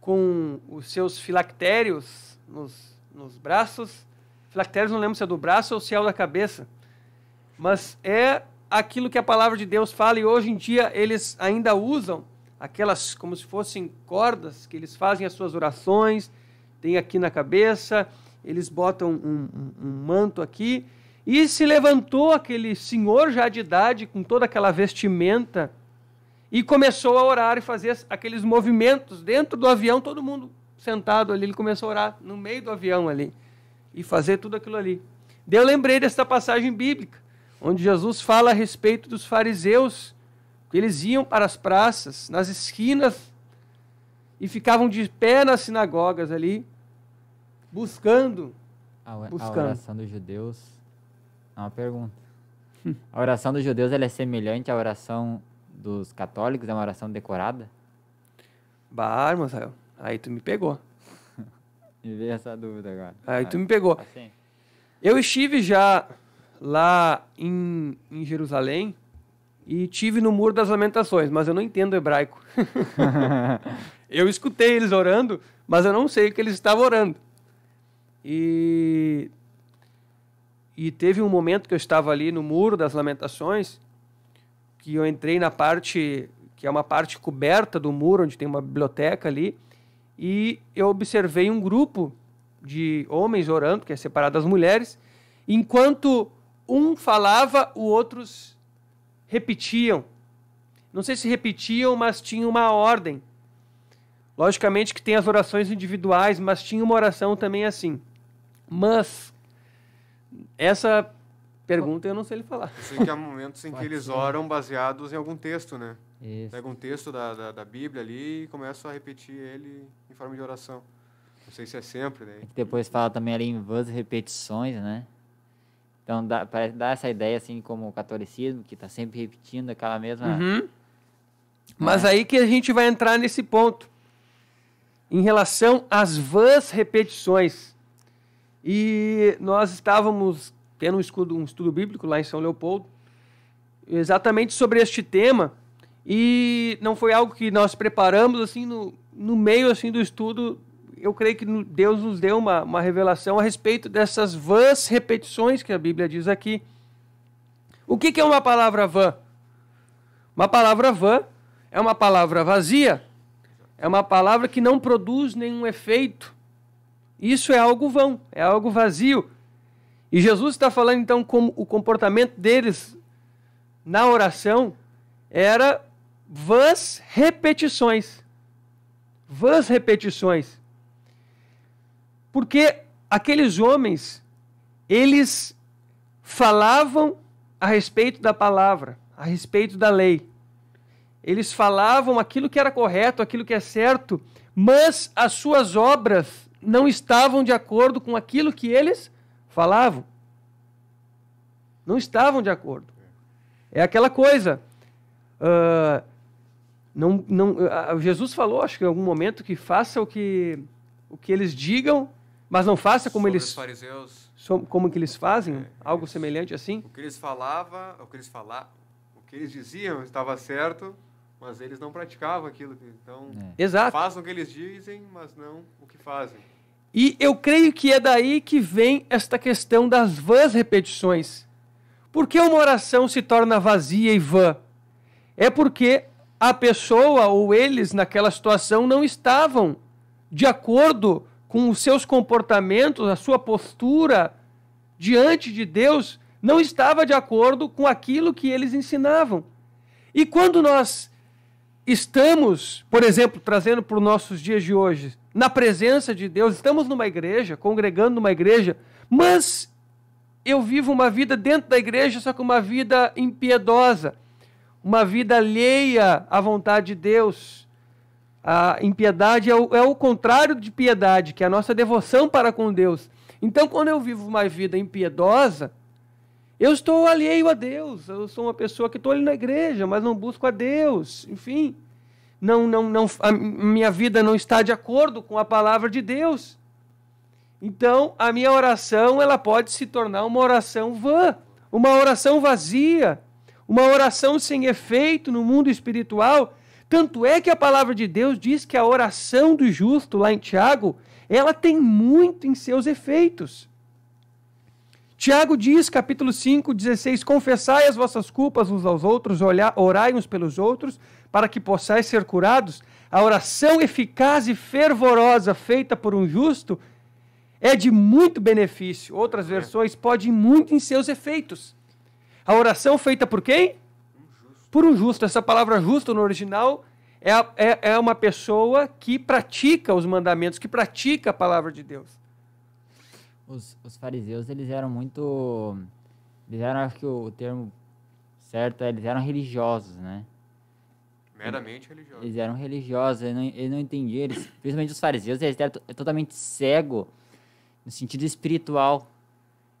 com os seus filactérios nos, nos braços. Filactérios não lembro se é do braço ou se é o da cabeça. Mas é aquilo que a palavra de Deus fala e hoje em dia eles ainda usam aquelas como se fossem cordas que eles fazem as suas orações, tem aqui na cabeça, eles botam um, um, um manto aqui e se levantou aquele senhor já de idade, com toda aquela vestimenta, e começou a orar e fazer aqueles movimentos dentro do avião, todo mundo sentado ali, ele começou a orar no meio do avião ali, e fazer tudo aquilo ali. Daí eu lembrei desta passagem bíblica, onde Jesus fala a respeito dos fariseus, que eles iam para as praças, nas esquinas, e ficavam de pé nas sinagogas ali, buscando. A, buscando. a oração dos judeus é uma pergunta. A oração dos judeus é semelhante à oração dos católicos? É uma oração decorada? Bah, Marcelo, aí tu me pegou. [LAUGHS] me veio essa dúvida agora. Aí tu ah, me pegou. Assim. Eu estive já lá em, em Jerusalém e tive no Muro das Lamentações, mas eu não entendo hebraico. [LAUGHS] [LAUGHS] eu escutei eles orando, mas eu não sei o que eles estavam orando. E e teve um momento que eu estava ali no Muro das Lamentações, que eu entrei na parte, que é uma parte coberta do muro, onde tem uma biblioteca ali, e eu observei um grupo de homens orando, que é separado das mulheres, enquanto um falava, os outros repetiam. Não sei se repetiam, mas tinha uma ordem. Logicamente que tem as orações individuais, mas tinha uma oração também assim. Mas essa pergunta eu não sei lhe falar. Eu sei que há momentos em que eles oram baseados em algum texto, né? Isso. Pega um texto da, da, da, Bíblia ali e começa a repetir ele em forma de oração. Não sei se é sempre, né? depois fala também ali em vãs repetições, né? Então dá, parece, dá essa ideia assim como o catolicismo, que está sempre repetindo aquela mesma... Uhum. Ah. Mas é. aí que a gente vai entrar nesse ponto. Em relação às vãs repetições. E nós estávamos tendo um estudo, um estudo bíblico lá em São Leopoldo, exatamente sobre este tema, e não foi algo que nós preparamos assim no, no meio assim do estudo. Eu creio que Deus nos deu uma, uma revelação a respeito dessas vãs repetições que a Bíblia diz aqui. O que, que é uma palavra vã? Uma palavra vã é uma palavra vazia, é uma palavra que não produz nenhum efeito, isso é algo vão, é algo vazio. E Jesus está falando então como o comportamento deles na oração era vãs repetições. Vãs repetições. Porque aqueles homens, eles falavam a respeito da palavra, a respeito da lei. Eles falavam aquilo que era correto, aquilo que é certo, mas as suas obras não estavam de acordo com aquilo que eles falavam. Não estavam de acordo. É aquela coisa. Uh, não, não, uh, Jesus falou, acho que em algum momento, que faça o que, o que eles digam, mas não faça como Sobre eles. fariseus. Como que eles fazem? É, algo eles, semelhante assim? O que eles falava, o que eles falavam, o que eles diziam estava certo, mas eles não praticavam aquilo. Então, é. Exato. façam o que eles dizem, mas não o que fazem. E eu creio que é daí que vem esta questão das vãs repetições. Por que uma oração se torna vazia e vã? É porque a pessoa ou eles naquela situação não estavam de acordo com os seus comportamentos, a sua postura diante de Deus, não estava de acordo com aquilo que eles ensinavam. E quando nós estamos, por exemplo, trazendo para os nossos dias de hoje, na presença de Deus, estamos numa igreja, congregando numa igreja, mas eu vivo uma vida dentro da igreja, só que uma vida impiedosa, uma vida alheia à vontade de Deus. A impiedade é o, é o contrário de piedade, que é a nossa devoção para com Deus. Então, quando eu vivo uma vida impiedosa, eu estou alheio a Deus. Eu sou uma pessoa que estou ali na igreja, mas não busco a Deus. Enfim, não, não, não, a minha vida não está de acordo com a palavra de Deus. Então, a minha oração ela pode se tornar uma oração vã, uma oração vazia, uma oração sem efeito no mundo espiritual. Tanto é que a palavra de Deus diz que a oração do justo, lá em Tiago, ela tem muito em seus efeitos. Tiago diz, capítulo 5, 16: Confessai as vossas culpas uns aos outros, orai uns pelos outros, para que possais ser curados. A oração eficaz e fervorosa feita por um justo é de muito benefício. Outras é. versões, podem muito em seus efeitos. A oração feita por quem? Por um justo. Essa palavra justo no original é, é, é uma pessoa que pratica os mandamentos, que pratica a palavra de Deus os, os fariseus, eles eram muito. Eles eram, acho que o termo certo é, eles eram religiosos, né? Meramente religiosos. Eles eram religiosos, eles não, eles não entendiam. Eles, principalmente os fariseus, eles eram é totalmente cego no sentido espiritual.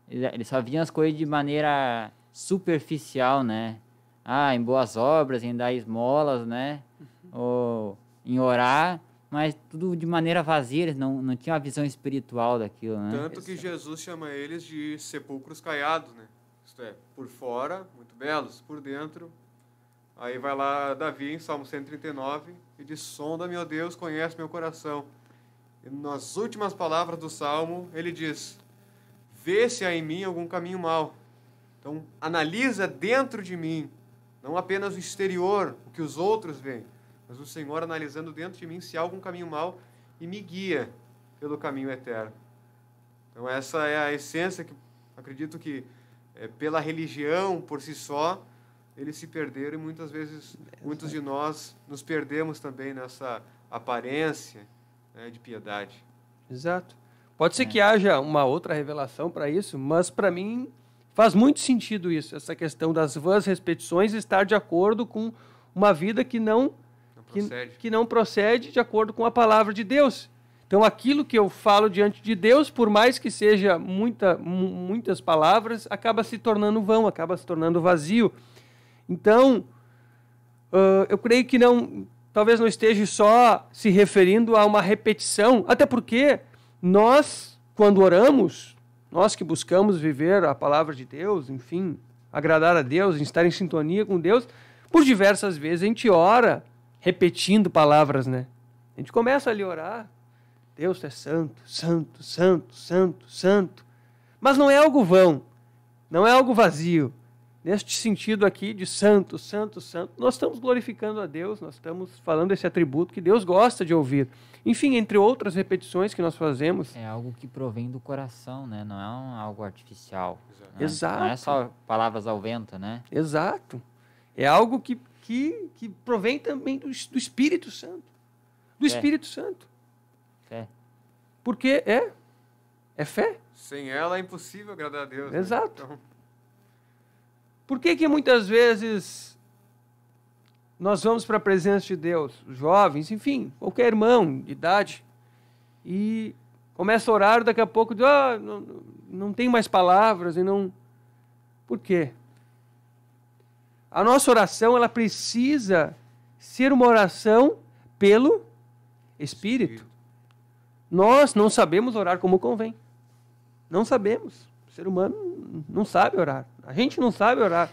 Eles, eles só viam as coisas de maneira superficial, né? Ah, em boas obras, em dar esmolas, né? Uhum. Ou em orar mas tudo de maneira vazia, eles não, não tinham a visão espiritual daquilo, né? Tanto que Jesus chama eles de sepulcros caiados, né? Isto é, por fora, muito belos, por dentro. Aí vai lá Davi em Salmo 139 e diz: Sonda, meu Deus, conhece meu coração. E nas últimas palavras do salmo, ele diz: Vê se há em mim algum caminho mal. Então, analisa dentro de mim, não apenas o exterior, o que os outros veem mas o Senhor analisando dentro de mim se há algum caminho mau e me guia pelo caminho eterno. Então, essa é a essência que acredito que, é, pela religião por si só, eles se perderam e muitas vezes muitos de nós nos perdemos também nessa aparência né, de piedade. Exato. Pode ser é. que haja uma outra revelação para isso, mas para mim faz muito sentido isso, essa questão das vãs repetições estar de acordo com uma vida que não que, que não procede de acordo com a palavra de Deus. Então, aquilo que eu falo diante de Deus, por mais que seja muita, muitas palavras, acaba se tornando vão, acaba se tornando vazio. Então, uh, eu creio que não, talvez não esteja só se referindo a uma repetição, até porque nós, quando oramos, nós que buscamos viver a palavra de Deus, enfim, agradar a Deus, estar em sintonia com Deus, por diversas vezes a gente ora repetindo palavras, né? A gente começa ali a orar. Deus é santo, santo, santo, santo, santo. Mas não é algo vão, não é algo vazio. Neste sentido aqui de santo, santo, santo, nós estamos glorificando a Deus, nós estamos falando esse atributo que Deus gosta de ouvir. Enfim, entre outras repetições que nós fazemos. É algo que provém do coração, né? Não é um, algo artificial. Exato. Né? Exato. Não é só palavras ao vento, né? Exato. É algo que que, que provém também do, do Espírito Santo. Do fé. Espírito Santo. Fé. Porque é. É fé. Sem ela é impossível agradar a Deus. Né? Exato. Né? Então... Por que, que muitas vezes nós vamos para a presença de Deus, jovens, enfim, qualquer irmão de idade, e começa a orar, daqui a pouco, ah, não, não tem mais palavras, e não. Por quê? a nossa oração ela precisa ser uma oração pelo Espírito. Espírito. Nós não sabemos orar como convém. Não sabemos. O ser humano não sabe orar. A gente não sabe orar.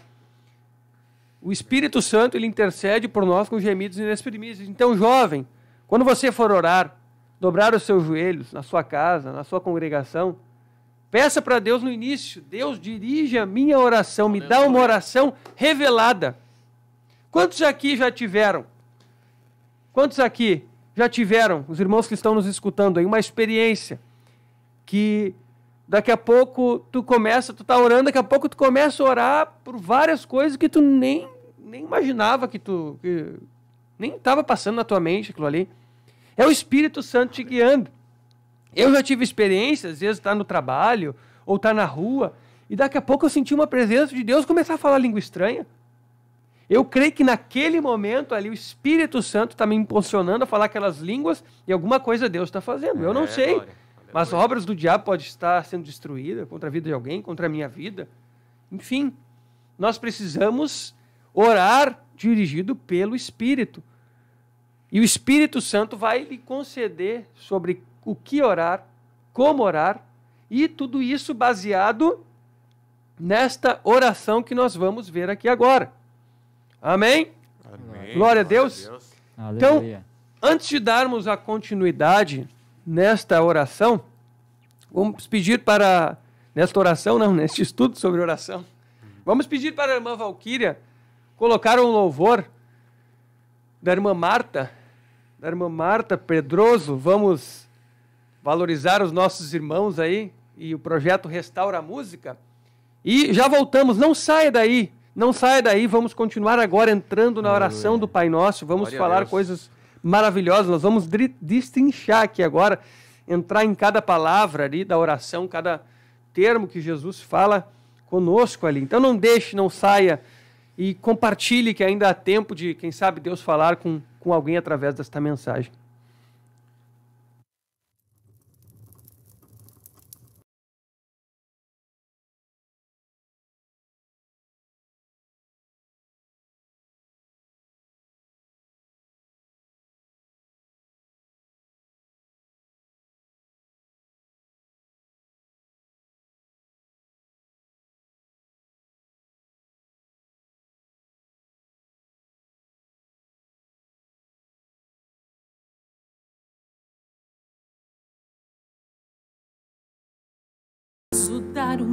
O Espírito Santo ele intercede por nós com gemidos inexprimíveis. Então, jovem, quando você for orar, dobrar os seus joelhos na sua casa, na sua congregação, Peça para Deus no início: Deus, dirige a minha oração, me dá uma oração revelada. Quantos aqui já tiveram? Quantos aqui já tiveram, os irmãos que estão nos escutando aí, uma experiência que daqui a pouco tu começa, tu tá orando, daqui a pouco tu começa a orar por várias coisas que tu nem, nem imaginava que tu. Que nem estava passando na tua mente aquilo ali. É o Espírito Santo te guiando. Eu já tive experiência, às vezes, estar tá no trabalho ou estar tá na rua, e daqui a pouco eu senti uma presença de Deus começar a falar língua estranha. Eu creio que naquele momento ali o Espírito Santo está me impulsionando a falar aquelas línguas e alguma coisa Deus está fazendo. Eu não é, sei. Glória. Mas obras do diabo podem estar sendo destruídas contra a vida de alguém, contra a minha vida. Enfim, nós precisamos orar dirigido pelo Espírito. E o Espírito Santo vai lhe conceder sobre o que orar, como orar, e tudo isso baseado nesta oração que nós vamos ver aqui agora. Amém? Amém. Glória a Deus. Glória a Deus. Então, antes de darmos a continuidade nesta oração, vamos pedir para nesta oração, não, neste estudo sobre oração. Vamos pedir para a irmã Valquíria colocar um louvor da irmã Marta, da irmã Marta Pedroso. Vamos valorizar os nossos irmãos aí e o projeto Restaura a Música. E já voltamos, não saia daí, não saia daí, vamos continuar agora entrando na oração do Pai Nosso, vamos Glória falar coisas maravilhosas, nós vamos destrinchar aqui agora, entrar em cada palavra ali da oração, cada termo que Jesus fala conosco ali. Então não deixe, não saia e compartilhe que ainda há tempo de, quem sabe, Deus falar com, com alguém através desta mensagem.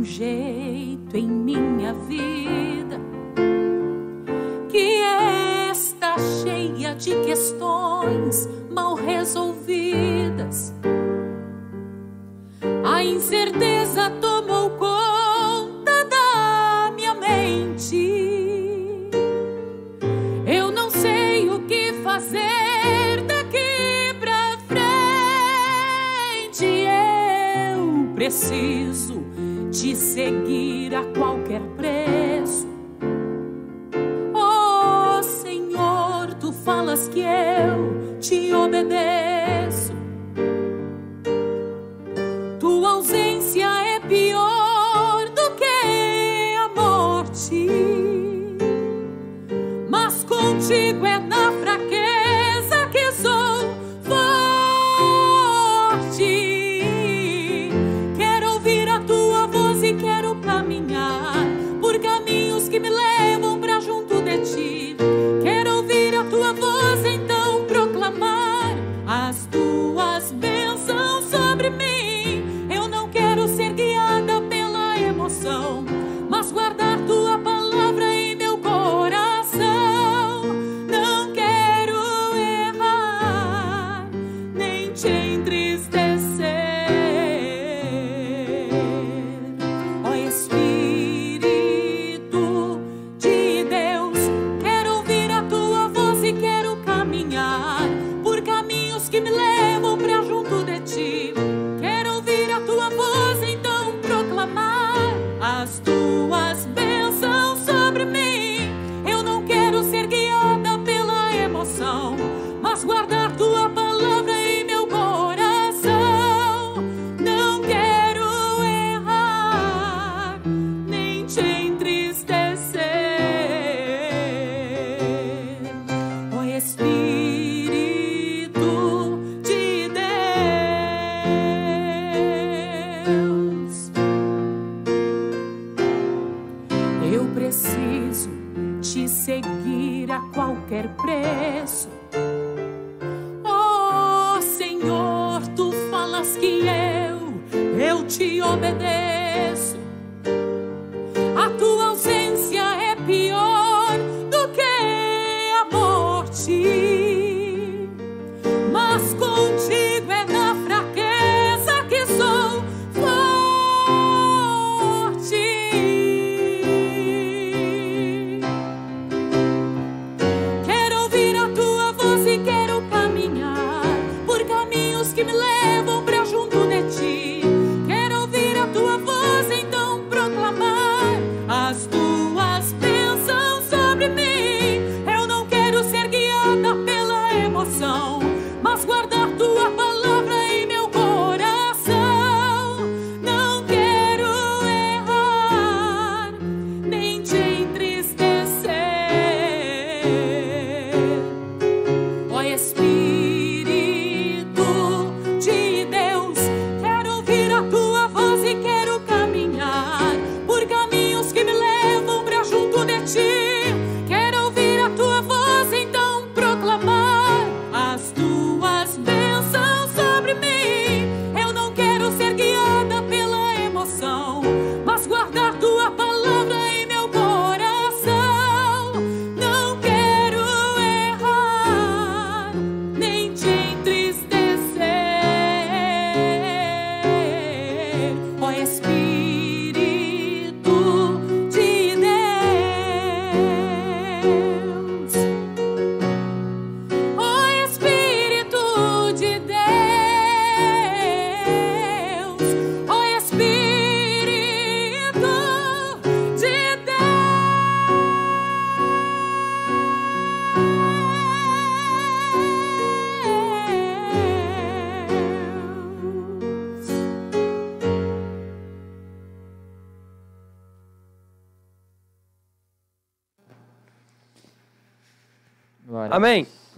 jeito em minha vida que está cheia de questões mal resolvidas. A incerteza tomou conta da minha mente. Eu não sei o que fazer daqui pra frente. Eu preciso te seguir a qualquer preço. Oh Senhor, tu falas que eu te obedeço. Tua ausência é pior do que a morte, mas contigo é nada.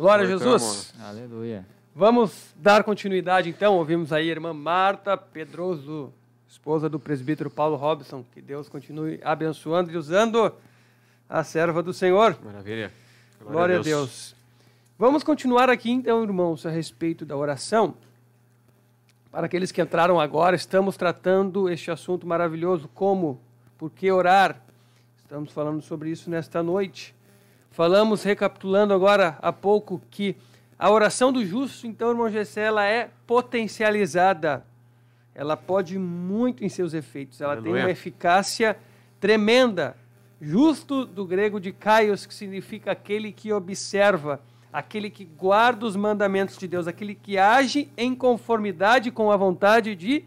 Glória a Jesus. Aleluia. Vamos dar continuidade então. Ouvimos aí a irmã Marta Pedroso, esposa do presbítero Paulo Robson. Que Deus continue abençoando e usando a serva do Senhor. Maravilha. Glória, Glória a, Deus. a Deus. Vamos continuar aqui então, irmãos, a respeito da oração. Para aqueles que entraram agora, estamos tratando este assunto maravilhoso como, por que orar? Estamos falando sobre isso nesta noite. Falamos, recapitulando agora há pouco, que a oração do justo, então, irmão Gessé, ela é potencializada. Ela pode muito em seus efeitos. Ela Aleluia. tem uma eficácia tremenda. Justo do grego de kaios, que significa aquele que observa, aquele que guarda os mandamentos de Deus, aquele que age em conformidade com a vontade de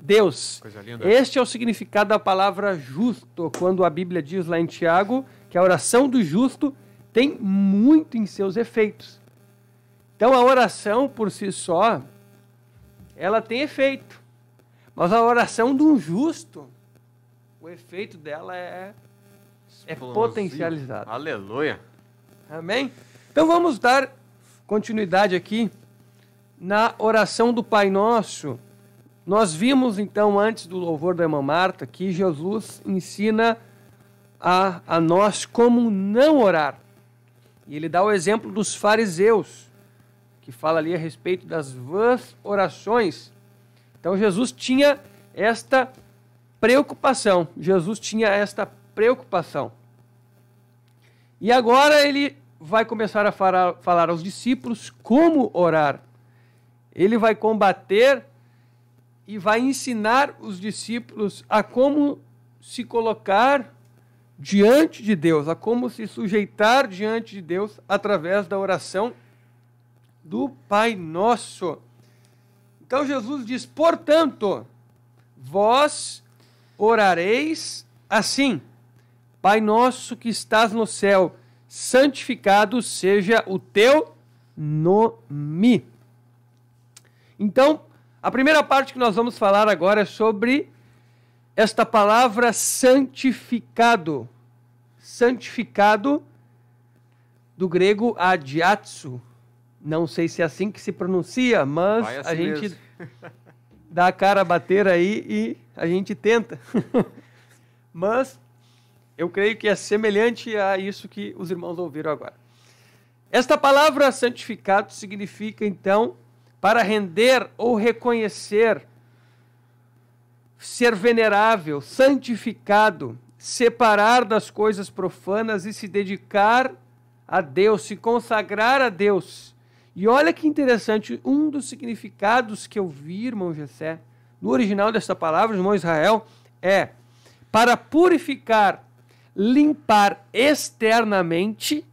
Deus. Este é o significado da palavra justo, quando a Bíblia diz lá em Tiago que a oração do justo tem muito em seus efeitos. Então a oração por si só, ela tem efeito. Mas a oração de um justo, o efeito dela é, é potencializado. Aleluia. Amém? Então vamos dar continuidade aqui na oração do Pai Nosso. Nós vimos então antes do louvor da irmã Marta que Jesus ensina a, a nós como não orar. E ele dá o exemplo dos fariseus, que fala ali a respeito das vãs orações. Então Jesus tinha esta preocupação. Jesus tinha esta preocupação. E agora ele vai começar a falar, falar aos discípulos como orar. Ele vai combater e vai ensinar os discípulos a como se colocar diante de Deus, a como se sujeitar diante de Deus através da oração do Pai Nosso. Então Jesus diz: portanto, vós orareis assim: Pai Nosso que estás no céu, santificado seja o teu nome. Então, a primeira parte que nós vamos falar agora é sobre esta palavra santificado. Santificado do grego adiatsu. Não sei se é assim que se pronuncia, mas assim a gente mesmo. [LAUGHS] dá a cara a bater aí e a gente tenta. [LAUGHS] mas eu creio que é semelhante a isso que os irmãos ouviram agora. Esta palavra santificado significa então para render ou reconhecer ser venerável, santificado, separar das coisas profanas e se dedicar a Deus, se consagrar a Deus. E olha que interessante, um dos significados que eu vi, irmão Jessé, no original desta palavra, irmão Israel, é para purificar, limpar externamente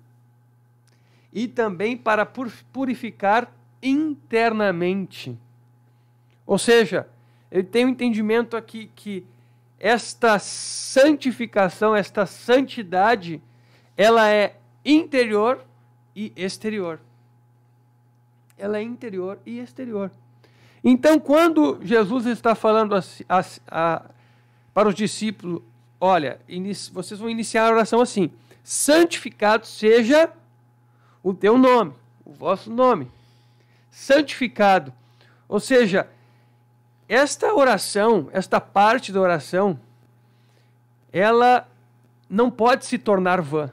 e também para purificar internamente. Ou seja, ele tem o um entendimento aqui que esta santificação, esta santidade, ela é interior e exterior. Ela é interior e exterior. Então, quando Jesus está falando a, a, a, para os discípulos, olha, inici, vocês vão iniciar a oração assim: santificado seja o teu nome, o vosso nome. Santificado. Ou seja, esta oração, esta parte da oração, ela não pode se tornar vã.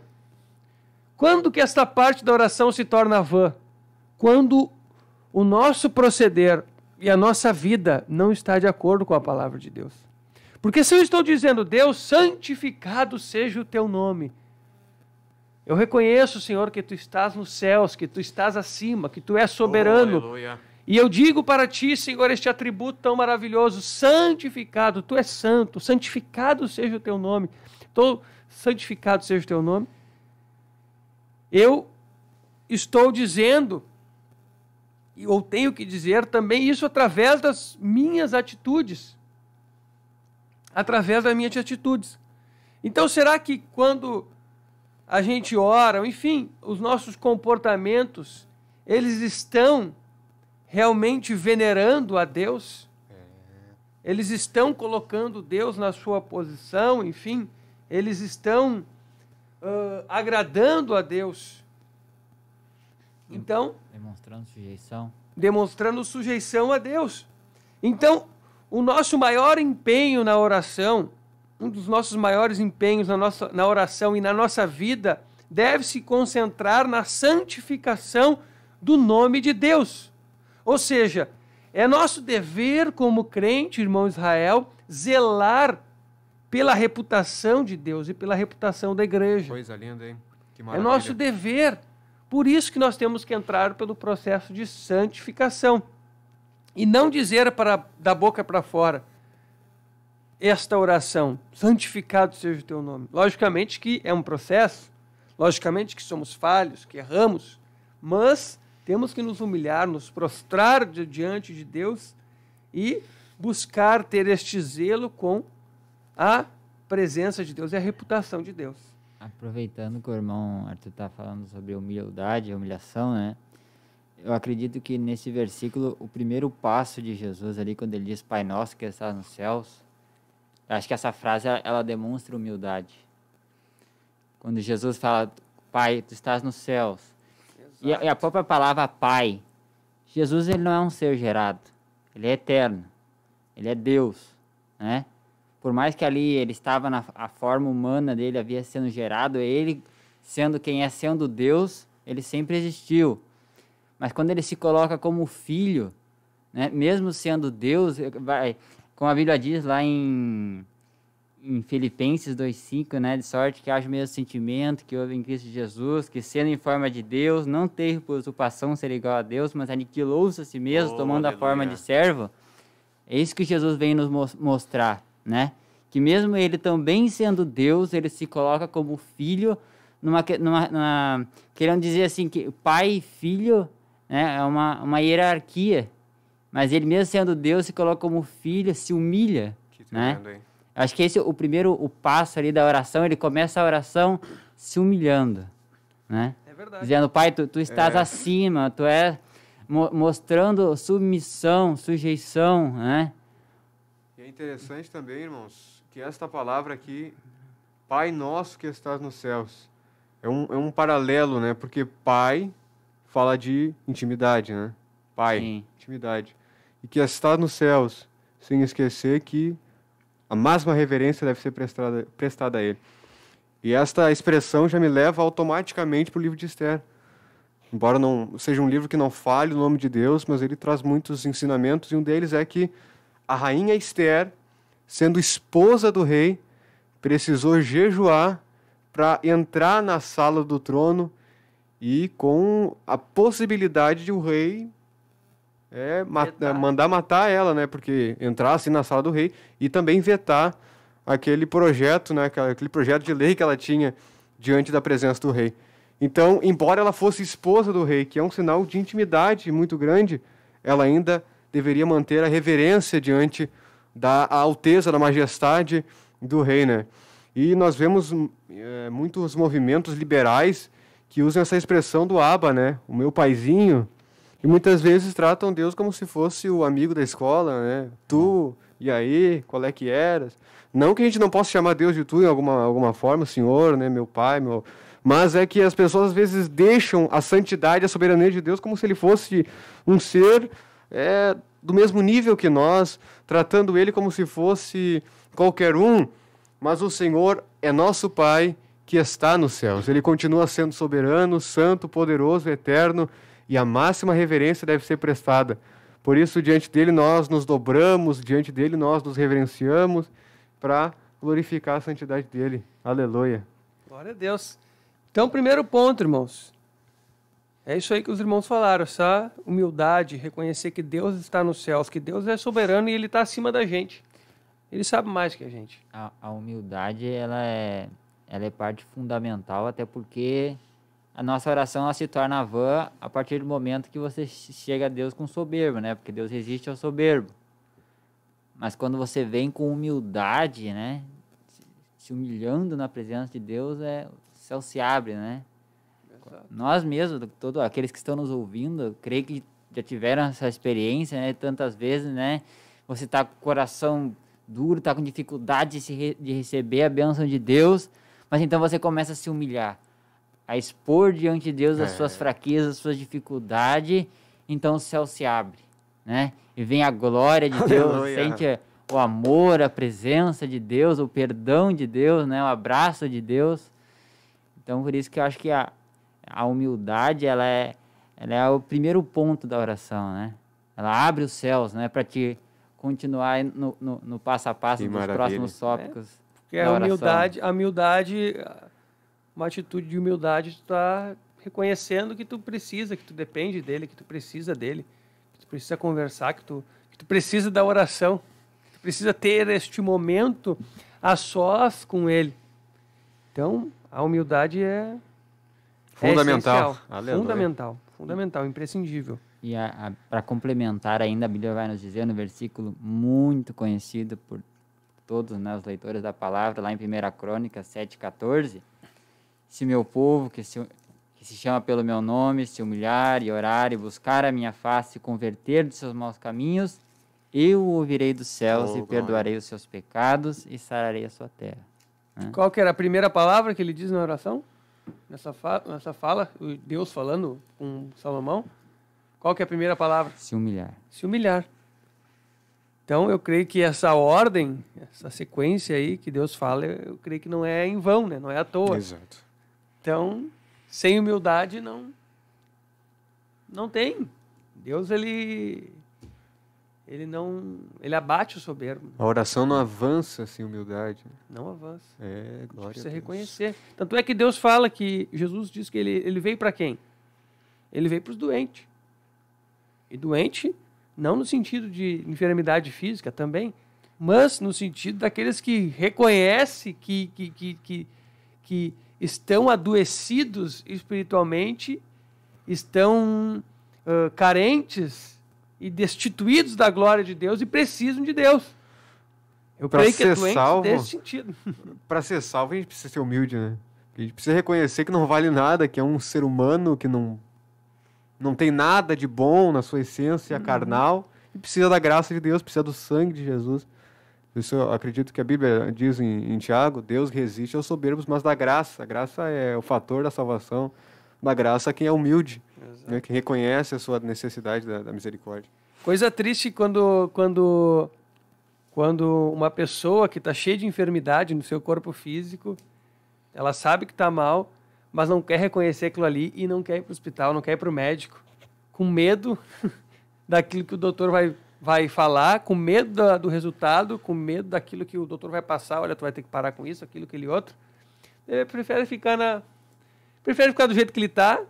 Quando que esta parte da oração se torna vã? Quando o nosso proceder e a nossa vida não está de acordo com a palavra de Deus. Porque se eu estou dizendo, Deus, santificado seja o teu nome, eu reconheço, Senhor, que tu estás nos céus, que tu estás acima, que tu és soberano. Oh, e eu digo para ti, Senhor, este atributo tão maravilhoso: santificado, tu és santo, santificado seja o teu nome. santificado seja o teu nome. Eu estou dizendo, ou tenho que dizer também isso através das minhas atitudes. Através das minhas atitudes. Então, será que quando a gente ora, enfim, os nossos comportamentos, eles estão realmente venerando a Deus. Eles estão colocando Deus na sua posição, enfim, eles estão uh, agradando a Deus. Então. Demonstrando sujeição. Demonstrando sujeição a Deus. Então, o nosso maior empenho na oração, um dos nossos maiores empenhos na, nossa, na oração e na nossa vida, deve se concentrar na santificação do nome de Deus. Ou seja, é nosso dever como crente, irmão Israel, zelar pela reputação de Deus e pela reputação da igreja. Coisa linda, hein? Que maravilha. É nosso dever. Por isso que nós temos que entrar pelo processo de santificação e não dizer para da boca para fora esta oração: santificado seja o teu nome. Logicamente que é um processo, logicamente que somos falhos, que erramos, mas temos que nos humilhar, nos prostrar diante de Deus e buscar ter este zelo com a presença de Deus e a reputação de Deus. Aproveitando que o irmão Arthur está falando sobre humildade, humilhação, né? Eu acredito que nesse versículo, o primeiro passo de Jesus ali, quando ele diz Pai Nosso que está nos céus, acho que essa frase ela demonstra humildade. Quando Jesus fala Pai, tu estás nos céus, e a, e a, própria palavra Pai. Jesus ele não é um ser gerado. Ele é eterno. Ele é Deus, né? Por mais que ali ele estava na a forma humana dele havia sendo gerado, ele sendo quem é sendo Deus, ele sempre existiu. Mas quando ele se coloca como filho, né, mesmo sendo Deus, vai, como a Bíblia diz lá em em Filipenses 2,5, né? De sorte que haja o mesmo sentimento que houve em Cristo Jesus, que sendo em forma de Deus, não teve por usurpação ser igual a Deus, mas aniquilou-se a si mesmo, oh, tomando aleluia. a forma de servo. É isso que Jesus vem nos mostrar, né? Que mesmo ele também sendo Deus, ele se coloca como filho, numa, numa, numa querendo dizer assim, que pai e filho né, é uma, uma hierarquia. Mas ele mesmo sendo Deus, se coloca como filho, se humilha, que né? Tremendo, hein? Acho que esse é o primeiro o passo ali da oração, ele começa a oração se humilhando, né? É verdade. Dizendo, Pai, tu, tu estás é. acima, tu é mo mostrando submissão, sujeição, né? E é interessante também, irmãos, que esta palavra aqui, Pai nosso que estás nos céus, é um, é um paralelo, né? Porque Pai fala de intimidade, né? Pai, Sim. intimidade. E que está nos céus, sem esquecer que a máxima reverência deve ser prestada, prestada a ele. E esta expressão já me leva automaticamente para o livro de Esther. Embora não seja um livro que não fale o no nome de Deus, mas ele traz muitos ensinamentos, e um deles é que a rainha Esther, sendo esposa do rei, precisou jejuar para entrar na sala do trono e com a possibilidade de o rei é, mat vetar. É, mandar matar ela, né? Porque entrar assim na sala do rei e também vetar aquele projeto, né? Aquele projeto de lei que ela tinha diante da presença do rei. Então, embora ela fosse esposa do rei, que é um sinal de intimidade muito grande, ela ainda deveria manter a reverência diante da alteza, da majestade do rei, né? E nós vemos hum, é, muitos movimentos liberais que usam essa expressão do aba, né? O meu paizinho, e muitas vezes tratam Deus como se fosse o amigo da escola, né? Tu, e aí, qual é que eras? Não que a gente não possa chamar Deus de tu em alguma, alguma forma, Senhor, né? Meu Pai, meu... Mas é que as pessoas às vezes deixam a santidade, a soberania de Deus como se ele fosse um ser é, do mesmo nível que nós, tratando ele como se fosse qualquer um. Mas o Senhor é nosso Pai que está nos céus. Ele continua sendo soberano, santo, poderoso, eterno e a máxima reverência deve ser prestada. Por isso, diante dele nós nos dobramos, diante dele nós nos reverenciamos para glorificar a santidade dele. Aleluia. Glória a Deus. Então, primeiro ponto, irmãos. É isso aí que os irmãos falaram, essa humildade, reconhecer que Deus está nos céus, que Deus é soberano e ele está acima da gente. Ele sabe mais que a gente. A, a humildade, ela é, ela é parte fundamental, até porque a nossa oração ela se torna vã a partir do momento que você chega a Deus com soberbo, né? Porque Deus resiste ao soberbo. Mas quando você vem com humildade, né? Se humilhando na presença de Deus, é, o céu se abre, né? Exato. Nós mesmos, todos aqueles que estão nos ouvindo, creio que já tiveram essa experiência, né? Tantas vezes, né? Você está com o coração duro, está com dificuldade de, re de receber a bênção de Deus, mas então você começa a se humilhar a expor diante de Deus as é. suas fraquezas, as suas dificuldades, então o céu se abre, né? E vem a glória de Deus, Aleluia. sente o amor, a presença de Deus, o perdão de Deus, né? O abraço de Deus. Então por isso que eu acho que a, a humildade ela é, ela é o primeiro ponto da oração, né? Ela abre os céus, né? Para te continuar no, no, no, passo a passo que dos maravilha. próximos tópicos. É, porque a humildade, a humildade uma atitude de humildade, tu tá estar reconhecendo que tu precisa, que tu depende dele, que tu precisa dele, que tu precisa conversar, que tu, que tu precisa da oração, que tu precisa ter este momento a sós com ele. Então, a humildade é, é fundamental, é fundamental, fundamental, imprescindível. E para complementar ainda, a Bíblia vai nos dizer no versículo muito conhecido por todos né, os leitores da palavra, lá em 1 Crônica 7,14, se meu povo, que se, que se chama pelo meu nome, se humilhar e orar e buscar a minha face e converter dos seus maus caminhos, eu o ouvirei dos céus oh, e perdoarei os seus pecados e sararei a sua terra. Né? Qual que era a primeira palavra que ele diz na oração? Nessa, fa nessa fala, Deus falando com Salomão? Qual que é a primeira palavra? Se humilhar. Se humilhar. Então, eu creio que essa ordem, essa sequência aí que Deus fala, eu creio que não é em vão, né? Não é à toa. Exato. Então, sem humildade não não tem. Deus ele ele não ele abate o soberbo. A oração não avança sem humildade. Não avança. É, glória. A precisa a reconhecer. Tanto é que Deus fala que Jesus diz que ele, ele veio para quem? Ele veio para os doentes. E doente não no sentido de enfermidade física também, mas no sentido daqueles que reconhecem que, que, que, que, que estão adoecidos espiritualmente, estão uh, carentes e destituídos da glória de Deus e precisam de Deus. Eu pra creio que é salvo, sentido. [LAUGHS] Para ser salvo, a gente precisa ser humilde, né? A gente precisa reconhecer que não vale nada, que é um ser humano que não, não tem nada de bom na sua essência uhum. carnal e precisa da graça de Deus, precisa do sangue de Jesus. Isso eu acredito que a Bíblia diz em, em Tiago: Deus resiste aos soberbos, mas dá graça. A graça é o fator da salvação. Da graça a quem é humilde, né, que reconhece a sua necessidade da, da misericórdia. Coisa triste quando, quando, quando uma pessoa que está cheia de enfermidade no seu corpo físico, ela sabe que está mal, mas não quer reconhecer aquilo ali e não quer ir para o hospital, não quer ir para o médico, com medo [LAUGHS] daquilo que o doutor vai vai falar, com medo do resultado, com medo daquilo que o doutor vai passar, olha, tu vai ter que parar com isso, aquilo, aquele outro. Ele prefere ficar na. Prefere ficar do jeito que ele está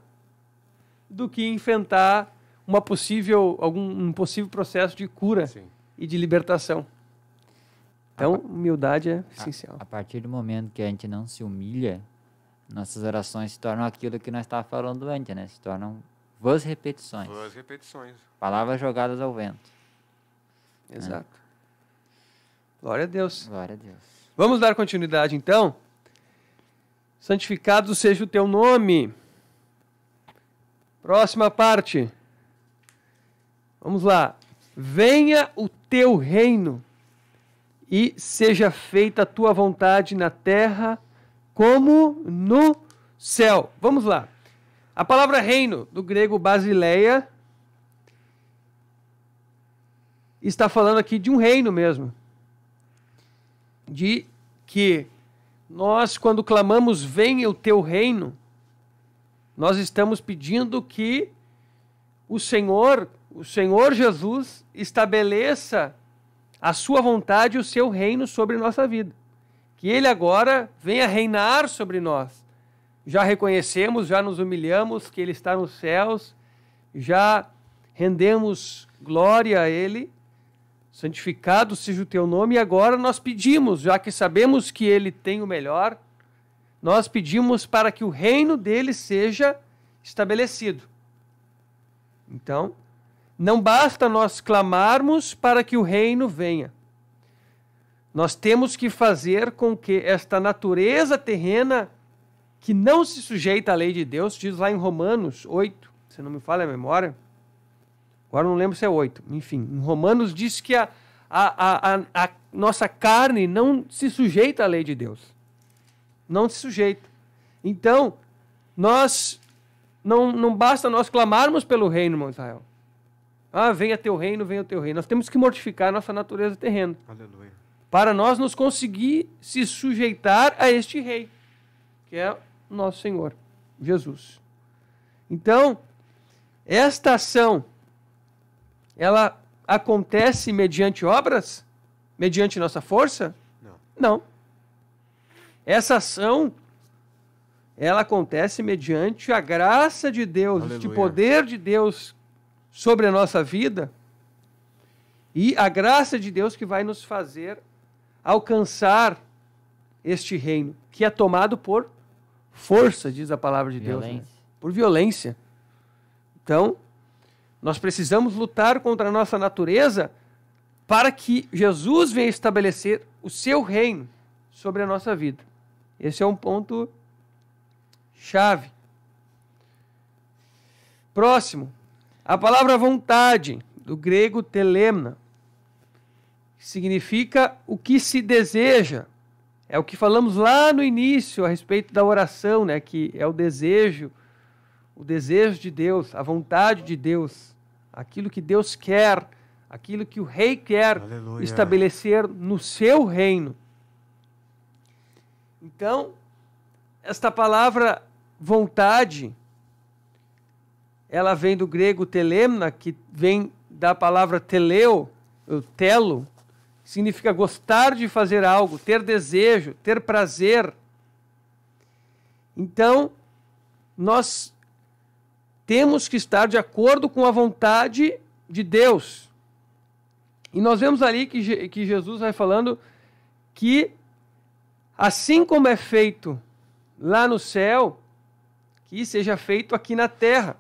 do que enfrentar uma possível, algum um possível processo de cura Sim. e de libertação. Então, humildade é essencial. A, a partir do momento que a gente não se humilha, nossas orações se tornam aquilo que nós estávamos falando antes, né? Se tornam vãs repetições. Vãs repetições. Palavras jogadas ao vento. É. Exato. É. Glória a Deus. Glória a Deus. Vamos dar continuidade então? Santificado seja o teu nome. Próxima parte. Vamos lá. Venha o teu reino e seja feita a tua vontade na terra como no céu. Vamos lá. A palavra reino, do grego basileia, está falando aqui de um reino mesmo. De que nós, quando clamamos, venha o teu reino, nós estamos pedindo que o Senhor, o Senhor Jesus, estabeleça a sua vontade e o seu reino sobre nossa vida. Que ele agora venha reinar sobre nós. Já reconhecemos, já nos humilhamos que ele está nos céus, já rendemos glória a ele santificado seja o teu nome, e agora nós pedimos, já que sabemos que ele tem o melhor, nós pedimos para que o reino dele seja estabelecido. Então, não basta nós clamarmos para que o reino venha. Nós temos que fazer com que esta natureza terrena, que não se sujeita à lei de Deus, diz lá em Romanos 8, se não me falha a memória, Agora não lembro se é 8. Enfim, em Romanos diz que a, a, a, a nossa carne não se sujeita à lei de Deus. Não se sujeita. Então, nós não, não basta nós clamarmos pelo reino, irmão Israel. Ah, venha teu reino, venha teu reino. Nós temos que mortificar nossa natureza terrena. Aleluia. Para nós nos conseguir se sujeitar a este rei, que é nosso Senhor, Jesus. Então, esta ação ela acontece mediante obras? Mediante nossa força? Não. Não. Essa ação ela acontece mediante a graça de Deus, este o poder de Deus sobre a nossa vida e a graça de Deus que vai nos fazer alcançar este reino, que é tomado por força, diz a palavra de violência. Deus, né? por violência. Então, nós precisamos lutar contra a nossa natureza para que Jesus venha estabelecer o seu reino sobre a nossa vida. Esse é um ponto chave. Próximo, a palavra vontade, do grego telemna, significa o que se deseja. É o que falamos lá no início a respeito da oração, né, que é o desejo o desejo de Deus, a vontade de Deus, aquilo que Deus quer, aquilo que o rei quer Aleluia. estabelecer no seu reino. Então, esta palavra vontade, ela vem do grego telemna, que vem da palavra teleo, telo, significa gostar de fazer algo, ter desejo, ter prazer. Então, nós temos que estar de acordo com a vontade de Deus. E nós vemos ali que, que Jesus vai falando que, assim como é feito lá no céu, que seja feito aqui na terra.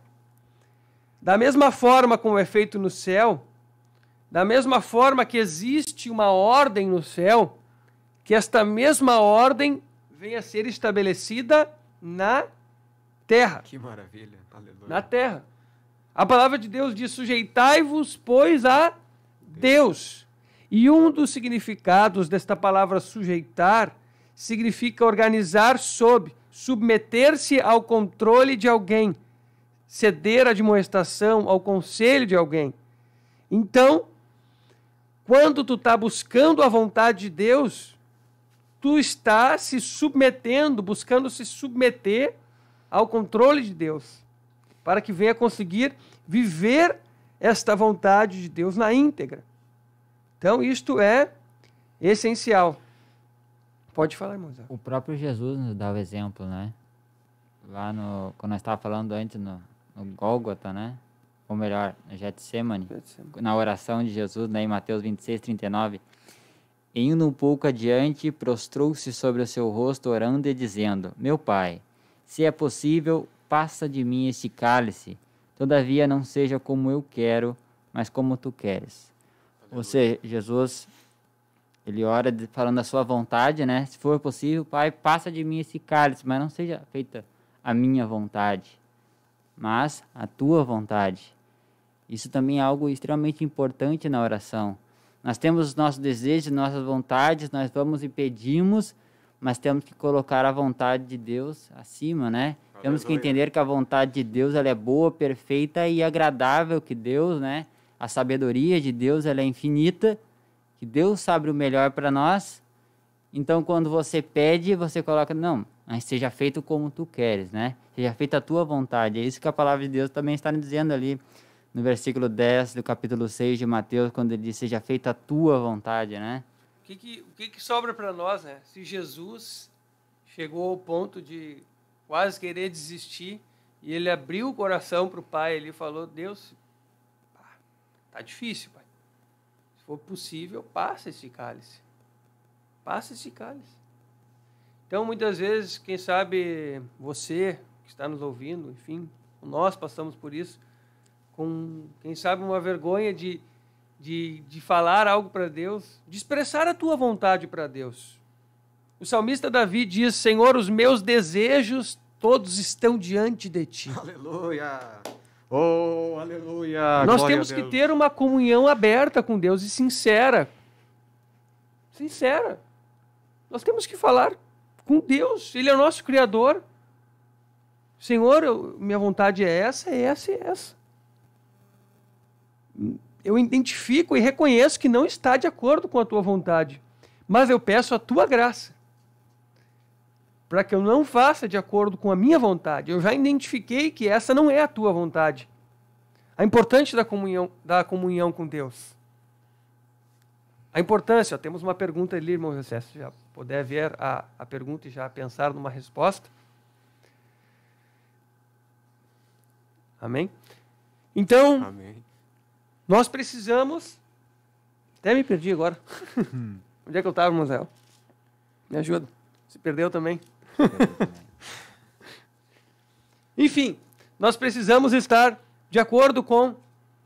Da mesma forma como é feito no céu, da mesma forma que existe uma ordem no céu, que esta mesma ordem venha a ser estabelecida na terra terra. Que maravilha. Aleluia. Na terra. A palavra de Deus diz: sujeitai-vos, pois, a Deus. E um dos significados desta palavra sujeitar significa organizar sob, submeter-se ao controle de alguém, ceder à admoestação, ao conselho de alguém. Então, quando tu está buscando a vontade de Deus, tu está se submetendo, buscando se submeter ao controle de Deus, para que venha conseguir viver esta vontade de Deus na íntegra. Então, isto é essencial. Pode falar, irmão. O próprio Jesus nos dava exemplo, né? Lá no. Quando nós estávamos falando antes no, no Gólgota, né? Ou melhor, no Getsemane, Na oração de Jesus, né, em Mateus 26, 39. indo um pouco adiante, prostrou-se sobre o seu rosto, orando e dizendo: Meu pai, se é possível, passa de mim este cálice. Todavia, não seja como eu quero, mas como tu queres. Aleluia. Ou seja, Jesus, ele ora falando da sua vontade, né? Se for possível, Pai, passa de mim esse cálice, mas não seja feita a minha vontade, mas a tua vontade. Isso também é algo extremamente importante na oração. Nós temos os nossos desejos, nossas vontades, nós vamos e pedimos mas temos que colocar a vontade de Deus acima, né? Aleluia. Temos que entender que a vontade de Deus ela é boa, perfeita e agradável que Deus, né? A sabedoria de Deus ela é infinita, que Deus sabe o melhor para nós. Então, quando você pede, você coloca, não, mas seja feito como tu queres, né? Seja feita a tua vontade. É isso que a palavra de Deus também está dizendo ali no versículo 10 do capítulo 6 de Mateus, quando ele diz, seja feita a tua vontade, né? que, que, o que, que sobra para nós, né? Se Jesus chegou ao ponto de quase querer desistir e ele abriu o coração para o pai, ele falou: Deus, pá, tá difícil, pai. Se for possível, passa esse cálice. Passa esse cálice. Então, muitas vezes, quem sabe você que está nos ouvindo, enfim, nós passamos por isso, com, quem sabe, uma vergonha de de, de falar algo para Deus, de expressar a tua vontade para Deus. O salmista Davi diz: Senhor, os meus desejos todos estão diante de ti. Aleluia! Oh, aleluia! Nós Glória temos que ter uma comunhão aberta com Deus e sincera. Sincera. Nós temos que falar com Deus, Ele é o nosso Criador. Senhor, eu, minha vontade é essa, é essa e é essa eu identifico e reconheço que não está de acordo com a tua vontade, mas eu peço a tua graça para que eu não faça de acordo com a minha vontade. Eu já identifiquei que essa não é a tua vontade. A importância da comunhão, da comunhão com Deus. A importância, ó, temos uma pergunta ali, irmão José, se já puder ver a, a pergunta e já pensar numa resposta. Amém? Então, Amém. Nós precisamos. Até me perdi agora. Hum. [LAUGHS] Onde é que eu estava, Manuel? Me ajuda. Se perdeu também. [LAUGHS] Enfim, nós precisamos estar de acordo com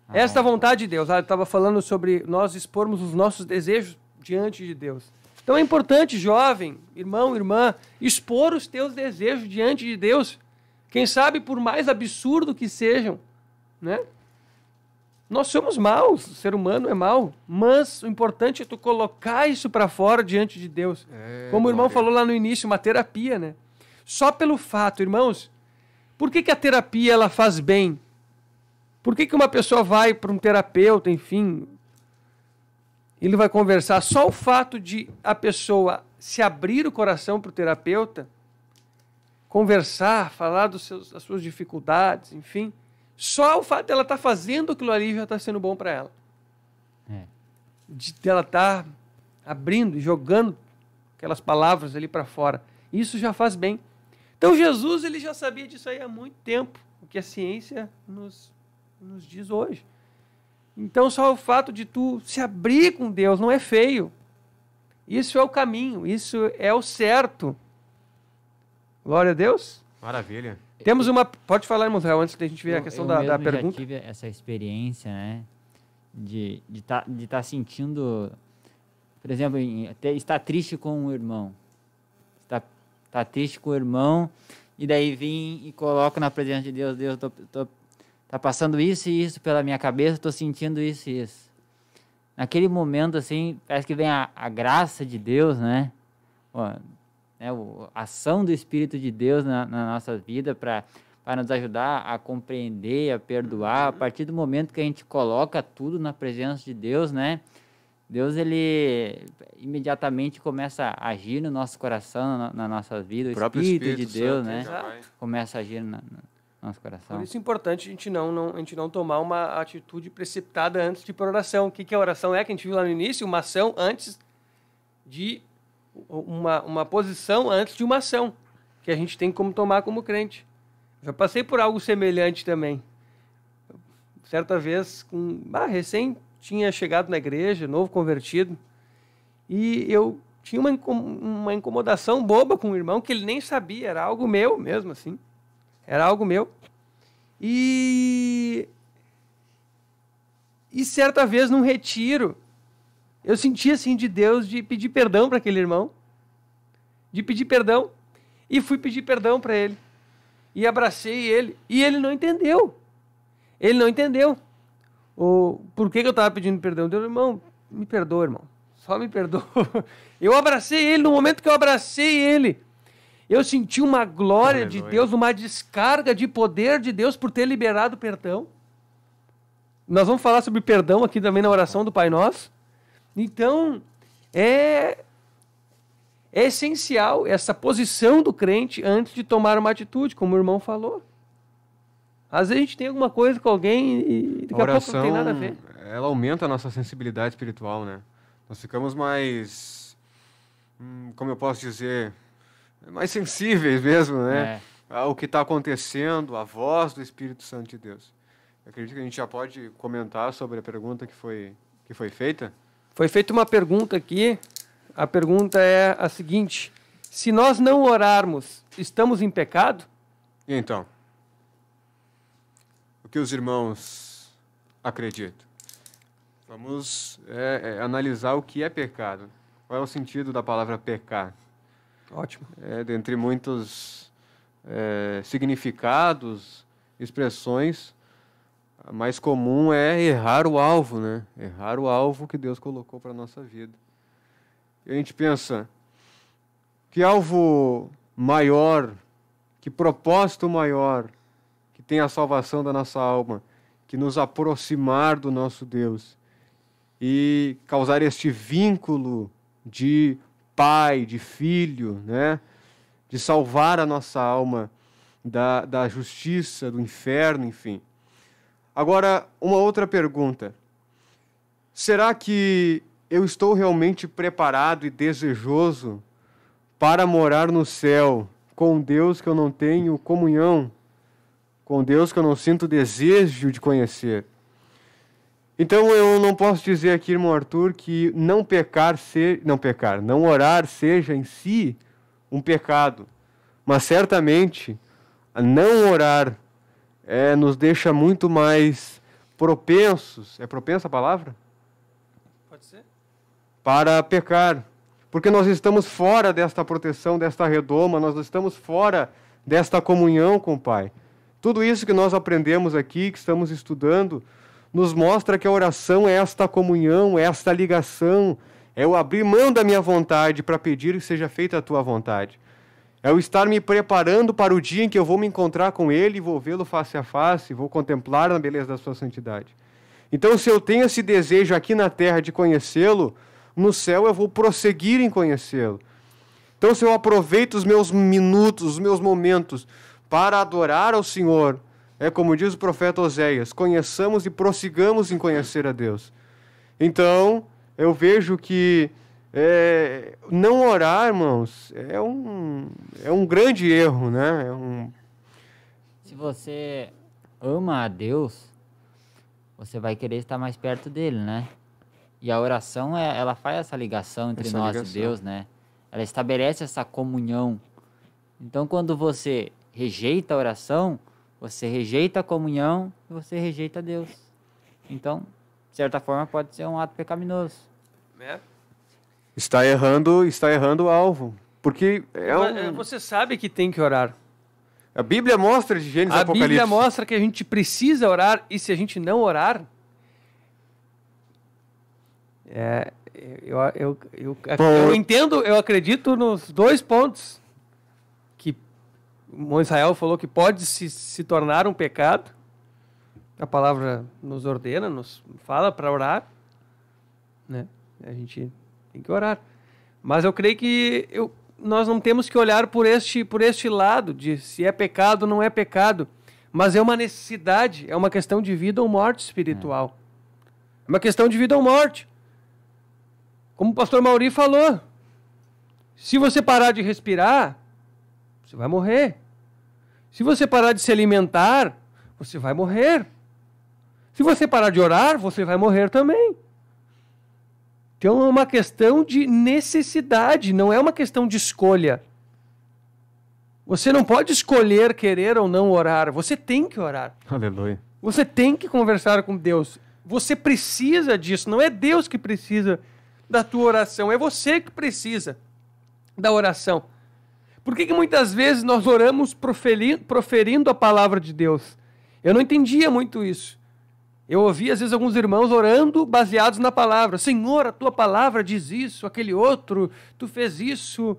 ah, esta vontade de Deus. Ah, estava falando sobre nós expormos os nossos desejos diante de Deus. Então é importante, jovem, irmão, irmã, expor os teus desejos diante de Deus. Quem sabe por mais absurdo que sejam, né? Nós somos maus, o ser humano é mau, mas o importante é tu colocar isso para fora diante de Deus. É, Como o irmão glória. falou lá no início, uma terapia, né? Só pelo fato, irmãos, por que, que a terapia ela faz bem? Por que, que uma pessoa vai para um terapeuta, enfim, ele vai conversar? Só o fato de a pessoa se abrir o coração para o terapeuta, conversar, falar dos seus, das suas dificuldades, enfim, só o fato dela estar tá fazendo aquilo ali já está sendo bom para ela. É. De ela estar tá abrindo, jogando aquelas palavras ali para fora. Isso já faz bem. Então Jesus ele já sabia disso aí há muito tempo, o que a ciência nos, nos diz hoje. Então só o fato de tu se abrir com Deus não é feio. Isso é o caminho, isso é o certo. Glória a Deus. Maravilha. Temos uma. Pode falar, Montel, antes da gente ver eu, a questão da, da pergunta. Eu tive essa experiência, né? De estar de tá, de tá sentindo. Por exemplo, até estar triste com o irmão. Está tá triste com o irmão, e daí vim e coloco na presença de Deus: Deus, tô, tô, tá passando isso e isso pela minha cabeça, estou sentindo isso e isso. Naquele momento, assim, parece que vem a, a graça de Deus, né? Ó, né, a ação do Espírito de Deus na, na nossa vida para para nos ajudar a compreender, a perdoar. A uhum. partir do momento que a gente coloca tudo na presença de Deus, né? Deus ele imediatamente começa a agir no nosso coração, na, na nossa vida, o, o Espírito, Espírito, de Deus, Santo, né? Começa a agir no, nosso coração. Por isso é importante a gente não, não, a gente não tomar uma atitude precipitada antes de ir para oração. O que, que a é oração é? Que a gente viu lá no início, uma ação antes de uma, uma posição antes de uma ação, que a gente tem como tomar como crente. Já passei por algo semelhante também. Certa vez, com, recém tinha chegado na igreja, novo convertido, e eu tinha uma, uma incomodação boba com o irmão que ele nem sabia, era algo meu mesmo assim. Era algo meu. E. E certa vez num retiro, eu senti assim de Deus de pedir perdão para aquele irmão, de pedir perdão, e fui pedir perdão para ele. E abracei ele, e ele não entendeu. Ele não entendeu. O por que, que eu estava pedindo perdão? Deus, irmão, me perdoa, irmão. Só me perdoa. [LAUGHS] Eu abracei ele no momento que eu abracei ele. Eu senti uma glória Aleluia. de Deus, uma descarga de poder de Deus por ter liberado perdão. Nós vamos falar sobre perdão aqui também na oração do Pai Nosso. Então, é, é essencial essa posição do crente antes de tomar uma atitude, como o irmão falou. Às vezes a gente tem alguma coisa com alguém e daqui a, oração, a pouco não tem nada a ver. Ela aumenta a nossa sensibilidade espiritual, né? Nós ficamos mais. Hum, como eu posso dizer? Mais sensíveis mesmo, né? É. Ao que está acontecendo, à voz do Espírito Santo de Deus. Eu acredito que a gente já pode comentar sobre a pergunta que foi, que foi feita. Foi feita uma pergunta aqui. A pergunta é a seguinte: se nós não orarmos, estamos em pecado? E então, o que os irmãos acreditam? Vamos é, é, analisar o que é pecado. Qual é o sentido da palavra pecar? Ótimo. É, dentre muitos é, significados, expressões, a mais comum é errar o alvo, né? Errar o alvo que Deus colocou para a nossa vida. E a gente pensa, que alvo maior, que propósito maior que tem a salvação da nossa alma, que nos aproximar do nosso Deus e causar este vínculo de pai, de filho, né? de salvar a nossa alma da, da justiça, do inferno, enfim. Agora, uma outra pergunta. Será que eu estou realmente preparado e desejoso para morar no céu com Deus que eu não tenho comunhão, com Deus que eu não sinto desejo de conhecer? Então eu não posso dizer aqui, irmão Arthur, que não pecar ser, não pecar, não orar seja em si um pecado, mas certamente não orar é, nos deixa muito mais propensos, é propensa a palavra? Pode ser. Para pecar. Porque nós estamos fora desta proteção, desta redoma, nós estamos fora desta comunhão com o Pai. Tudo isso que nós aprendemos aqui, que estamos estudando, nos mostra que a oração é esta comunhão, é esta ligação, é o abrir mão da minha vontade para pedir que seja feita a tua vontade. É o estar me preparando para o dia em que eu vou me encontrar com Ele, e vou vê-lo face a face, vou contemplar na beleza da Sua santidade. Então, se eu tenho esse desejo aqui na terra de conhecê-lo, no céu eu vou prosseguir em conhecê-lo. Então, se eu aproveito os meus minutos, os meus momentos para adorar ao Senhor, é como diz o profeta Oséias: conheçamos e prossigamos em conhecer a Deus. Então, eu vejo que é, não orar, irmãos, é um, é um grande erro, né? É um... Se você ama a Deus, você vai querer estar mais perto dele, né? E a oração, é, ela faz essa ligação entre essa nós ligação. e Deus, né? Ela estabelece essa comunhão. Então, quando você rejeita a oração, você rejeita a comunhão e você rejeita Deus. Então, de certa forma, pode ser um ato pecaminoso. É. Está errando, está errando o alvo. Porque é um... Eh, você sabe que tem que orar. A Bíblia mostra de Gênesis a Apocalipse. A Bíblia mostra que a gente precisa orar e se a gente não orar, é, eu, eu, eu, eu, entendo, eu acredito nos dois pontos que Israel falou que pode se, se tornar um pecado. A palavra nos ordena, nos fala para orar, né? A gente tem que orar. Mas eu creio que eu, nós não temos que olhar por este, por este lado de se é pecado ou não é pecado. Mas é uma necessidade, é uma questão de vida ou morte espiritual. É uma questão de vida ou morte. Como o pastor Mauri falou, se você parar de respirar, você vai morrer. Se você parar de se alimentar, você vai morrer. Se você parar de orar, você vai morrer também. Então é uma questão de necessidade, não é uma questão de escolha. Você não pode escolher querer ou não orar, você tem que orar. Aleluia. Você tem que conversar com Deus. Você precisa disso, não é Deus que precisa da tua oração, é você que precisa da oração. Por que, que muitas vezes nós oramos proferindo, proferindo a palavra de Deus? Eu não entendia muito isso. Eu ouvi, às vezes, alguns irmãos orando baseados na palavra. Senhor, a tua palavra diz isso, aquele outro, tu fez isso,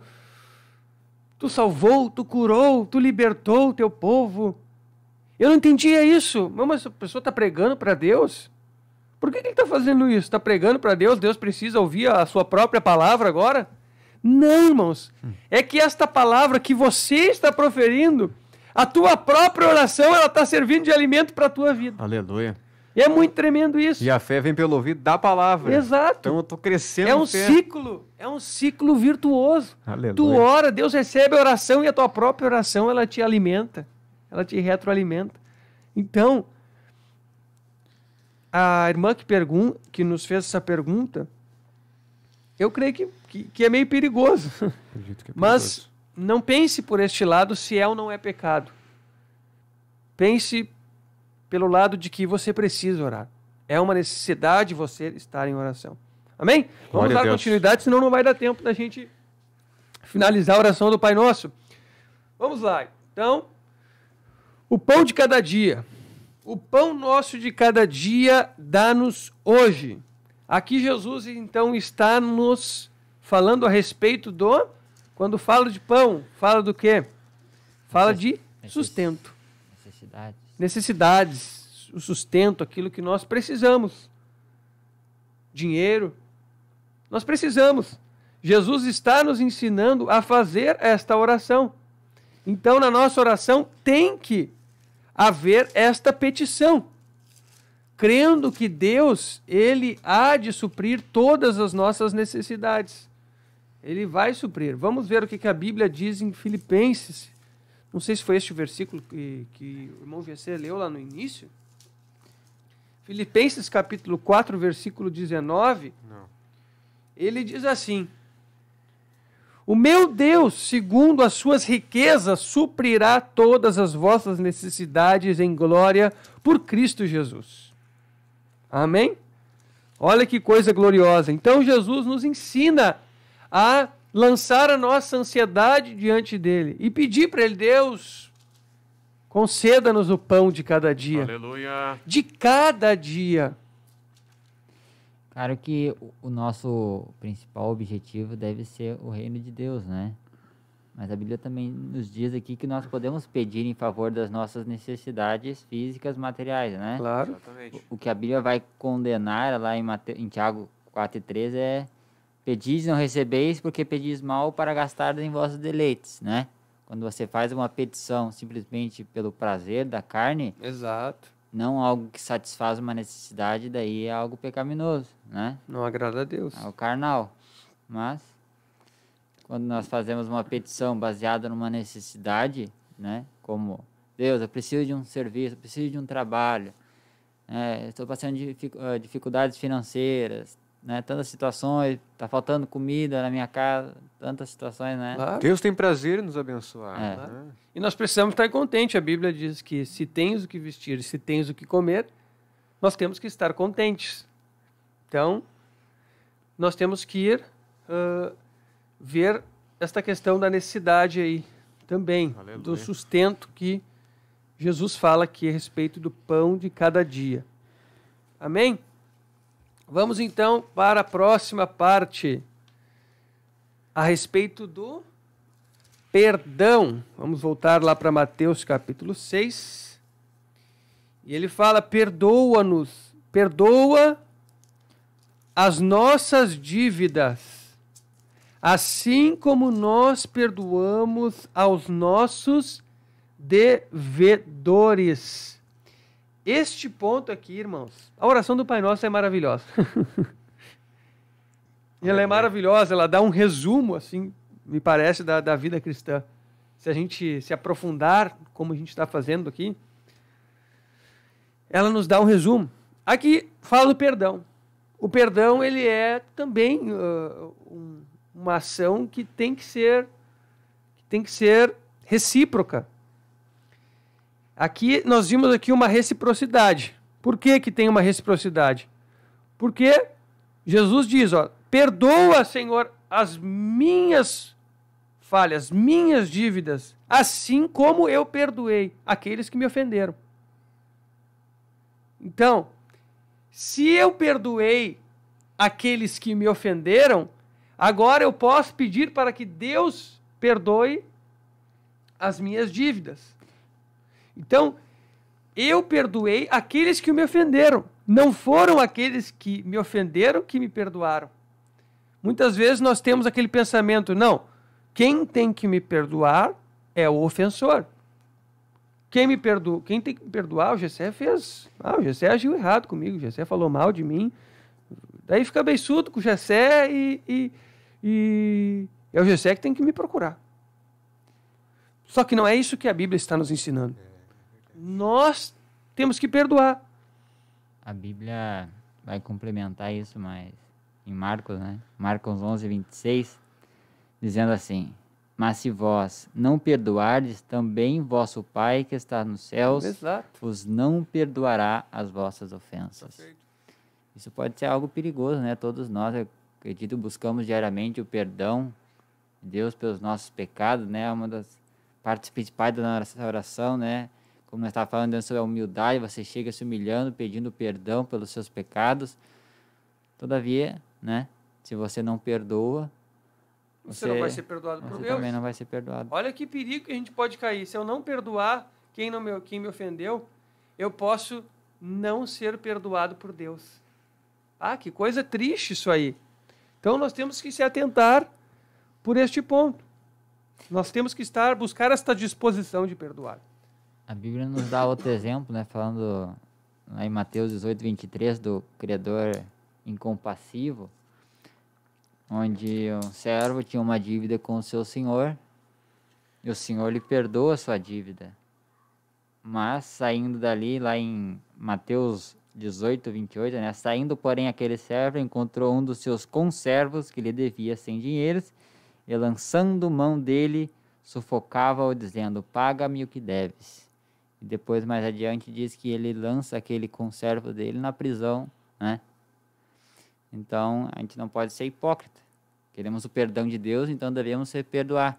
tu salvou, tu curou, tu libertou o teu povo. Eu não entendia isso. Mas a pessoa está pregando para Deus? Por que, que ele está fazendo isso? Está pregando para Deus? Deus precisa ouvir a sua própria palavra agora? Não, irmãos. Hum. É que esta palavra que você está proferindo, a tua própria oração, ela está servindo de alimento para a tua vida. Aleluia. E é muito tremendo isso. E a fé vem pelo ouvido da palavra. Exato. Então eu estou crescendo. É um ciclo, é um ciclo virtuoso. Aleluia. Tu ora, Deus recebe a oração e a tua própria oração ela te alimenta, ela te retroalimenta. Então, a irmã que, pergun que nos fez essa pergunta, eu creio que, que, que é meio perigoso. [LAUGHS] É perigoso. Mas não pense por este lado se é ou não é pecado. Pense pelo lado de que você precisa orar. É uma necessidade você estar em oração. Amém? Vamos Glória dar continuidade, senão não vai dar tempo da gente finalizar a oração do Pai Nosso. Vamos lá. Então, o pão de cada dia. O pão nosso de cada dia dá-nos hoje. Aqui Jesus então está nos falando a respeito do quando fala de pão, fala do quê? Fala de sustento. Necessidade necessidades, o sustento, aquilo que nós precisamos. Dinheiro. Nós precisamos. Jesus está nos ensinando a fazer esta oração. Então, na nossa oração, tem que haver esta petição, crendo que Deus, ele há de suprir todas as nossas necessidades. Ele vai suprir. Vamos ver o que a Bíblia diz em Filipenses, não sei se foi este o versículo que, que o irmão VC leu lá no início. Filipenses capítulo 4, versículo 19. Não. Ele diz assim: O meu Deus, segundo as suas riquezas, suprirá todas as vossas necessidades em glória por Cristo Jesus. Amém? Olha que coisa gloriosa. Então Jesus nos ensina a lançar a nossa ansiedade diante dele e pedir para ele, Deus, conceda-nos o pão de cada dia. Aleluia. De cada dia. Claro que o nosso principal objetivo deve ser o reino de Deus, né? Mas a Bíblia também nos diz aqui que nós podemos pedir em favor das nossas necessidades físicas, materiais, né? Claro. O, que a Bíblia vai condenar lá em, Mate... em Tiago 4,13 é Pedis não recebeis porque pedis mal para gastar em vossos deleites, né? Quando você faz uma petição simplesmente pelo prazer da carne, exato, não algo que satisfaz uma necessidade, daí é algo pecaminoso, né? Não agrada a Deus. É o carnal. Mas quando nós fazemos uma petição baseada numa necessidade, né? Como Deus, eu preciso de um serviço, eu preciso de um trabalho, né? estou passando eh, dificuldades financeiras, né? Tantas situações, tá faltando comida na minha casa, tantas situações, né? Claro. Deus tem prazer em nos abençoar. É. Né? E nós precisamos estar contentes. A Bíblia diz que se tens o que vestir, se tens o que comer, nós temos que estar contentes. Então, nós temos que ir uh, ver esta questão da necessidade aí também, Aleluia. do sustento que Jesus fala aqui a respeito do pão de cada dia. Amém? Vamos então para a próxima parte a respeito do perdão. Vamos voltar lá para Mateus capítulo 6. E ele fala: "Perdoa-nos, perdoa as nossas dívidas, assim como nós perdoamos aos nossos devedores. Este ponto aqui, irmãos, a oração do Pai Nosso é maravilhosa. [LAUGHS] ela é maravilhosa, ela dá um resumo, assim, me parece, da, da vida cristã. Se a gente se aprofundar, como a gente está fazendo aqui, ela nos dá um resumo. Aqui fala do perdão. O perdão, ele é também uh, um, uma ação que tem que ser, que tem que ser recíproca. Aqui nós vimos aqui uma reciprocidade. Por que, que tem uma reciprocidade? Porque Jesus diz, ó, perdoa, Senhor, as minhas falhas, minhas dívidas, assim como eu perdoei aqueles que me ofenderam. Então, se eu perdoei aqueles que me ofenderam, agora eu posso pedir para que Deus perdoe as minhas dívidas. Então, eu perdoei aqueles que me ofenderam. Não foram aqueles que me ofenderam que me perdoaram. Muitas vezes nós temos aquele pensamento, não, quem tem que me perdoar é o ofensor. Quem me perdoa, quem tem que me perdoar, o Gessé fez. Ah, o Gessé agiu errado comigo, o Gessé falou mal de mim. Daí fica beiçudo com o Gessé e, e, e é o Gessé que tem que me procurar. Só que não é isso que a Bíblia está nos ensinando nós temos que perdoar. A Bíblia vai complementar isso mais em Marcos, né? Marcos 11, 26, dizendo assim: Mas se vós não perdoardes, também vosso Pai que está nos céus Exato. não perdoará as vossas ofensas. Perfeito. Isso pode ser algo perigoso, né? Todos nós, acredito, buscamos diariamente o perdão de Deus pelos nossos pecados, né? Uma das partes principais da nossa oração, né? como nós estávamos falando sobre a humildade, você chega se humilhando, pedindo perdão pelos seus pecados. Todavia, né? Se você não perdoa, você, você não vai ser perdoado por Deus. também não vai ser perdoado. Olha que perigo que a gente pode cair. Se eu não perdoar quem, não me, quem me ofendeu, eu posso não ser perdoado por Deus. Ah, que coisa triste isso aí. Então nós temos que se atentar por este ponto. Nós temos que estar buscar esta disposição de perdoar. A Bíblia nos dá outro exemplo, né? Falando lá em Mateus 18, 23, do Criador incompassivo, onde um servo tinha uma dívida com o seu senhor, e o senhor lhe perdoa a sua dívida. Mas saindo dali, lá em Mateus 18, 28, né? Saindo, porém, aquele servo encontrou um dos seus conservos que lhe devia sem dinheiros, e lançando mão dele, sufocava-o, dizendo: Paga-me o que deves. E depois, mais adiante, diz que ele lança aquele conservo dele na prisão, né? Então, a gente não pode ser hipócrita. Queremos o perdão de Deus, então devemos ser perdoar.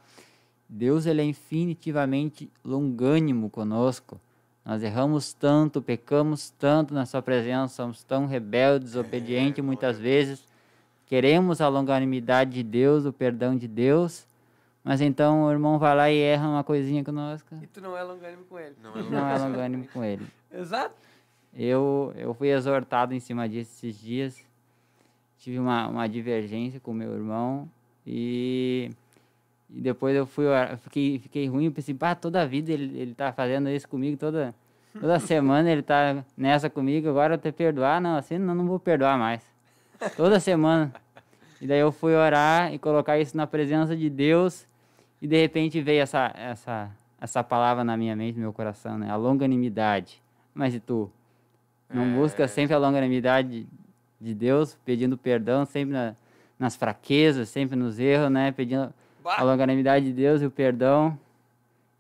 Deus ele é infinitivamente longânimo conosco. Nós erramos tanto, pecamos tanto na sua presença, somos tão rebeldes, é, obedientes muitas vezes. Queremos a longanimidade de Deus, o perdão de Deus, mas então o irmão vai lá e erra uma coisinha com nós, E tu não é longânimo com ele. Não é longânimo, não é com ele. Exato. Eu, eu fui exortado em cima disso esses dias. Tive uma, uma divergência com meu irmão e, e depois eu fui orar, fiquei, fiquei ruim, pensei, ah, toda a vida ele, ele tá fazendo isso comigo, toda, toda [LAUGHS] semana ele tá nessa comigo, agora até perdoar, não, assim não, não vou perdoar mais. Toda semana. E daí eu fui orar e colocar isso na presença de Deus e de repente veio essa, essa, essa palavra na minha mente, no meu coração, né? A longanimidade. Mas e tu? Não é... busca sempre a longanimidade de Deus, pedindo perdão sempre na, nas fraquezas, sempre nos erros, né? Pedindo bah. a longanimidade de Deus e o perdão.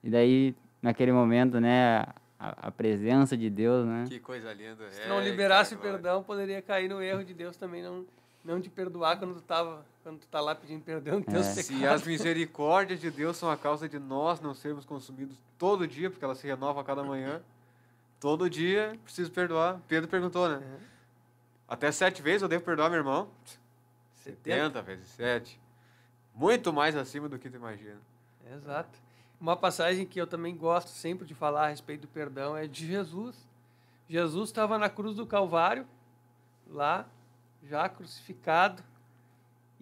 E daí, naquele momento, né? A, a presença de Deus, né? Que coisa linda. Se não é, liberasse o perdão, poderia cair no erro de Deus também não, não te perdoar quando tu estava quando tu tá lá pedindo perdão de Deus. É. Se as misericórdias de Deus são a causa de nós não sermos consumidos todo dia, porque ela se renova a cada manhã, todo dia preciso perdoar. Pedro perguntou, né? É. Até sete vezes eu devo perdoar meu irmão? 70 vezes sete. Muito mais acima do que tu imagina. Exato. Uma passagem que eu também gosto sempre de falar a respeito do perdão é de Jesus. Jesus estava na cruz do Calvário, lá, já crucificado,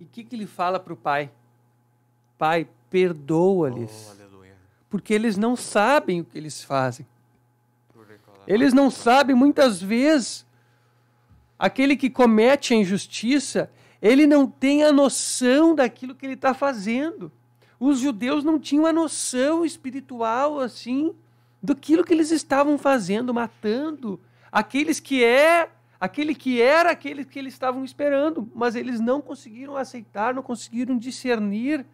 e o que, que ele fala para o pai? Pai, perdoa-lhes. Oh, porque eles não sabem o que eles fazem. Eles não sabem, muitas vezes, aquele que comete a injustiça, ele não tem a noção daquilo que ele está fazendo. Os judeus não tinham a noção espiritual, assim, daquilo que eles estavam fazendo, matando aqueles que é aquele que era aquele que eles estavam esperando, mas eles não conseguiram aceitar, não conseguiram discernir.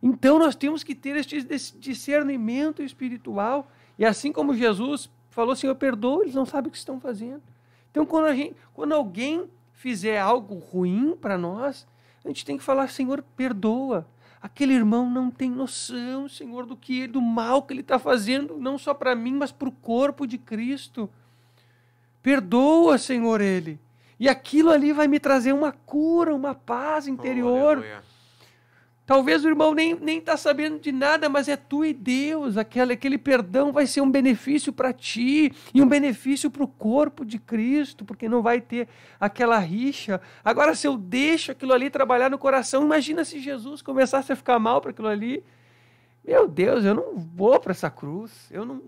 Então nós temos que ter este discernimento espiritual. E assim como Jesus falou, Senhor, perdoa, eles não sabem o que estão fazendo. Então quando, gente, quando alguém fizer algo ruim para nós, a gente tem que falar, Senhor, perdoa. Aquele irmão não tem noção, Senhor, do que do mal que ele está fazendo, não só para mim, mas para o corpo de Cristo. Perdoa, Senhor, ele. E aquilo ali vai me trazer uma cura, uma paz oh, interior. Oh, Talvez o irmão nem nem está sabendo de nada, mas é tu e Deus. Aquele, aquele perdão vai ser um benefício para ti e um benefício para o corpo de Cristo, porque não vai ter aquela rixa. Agora, se eu deixo aquilo ali trabalhar no coração, imagina se Jesus começasse a ficar mal para aquilo ali. Meu Deus, eu não vou para essa cruz. Eu não.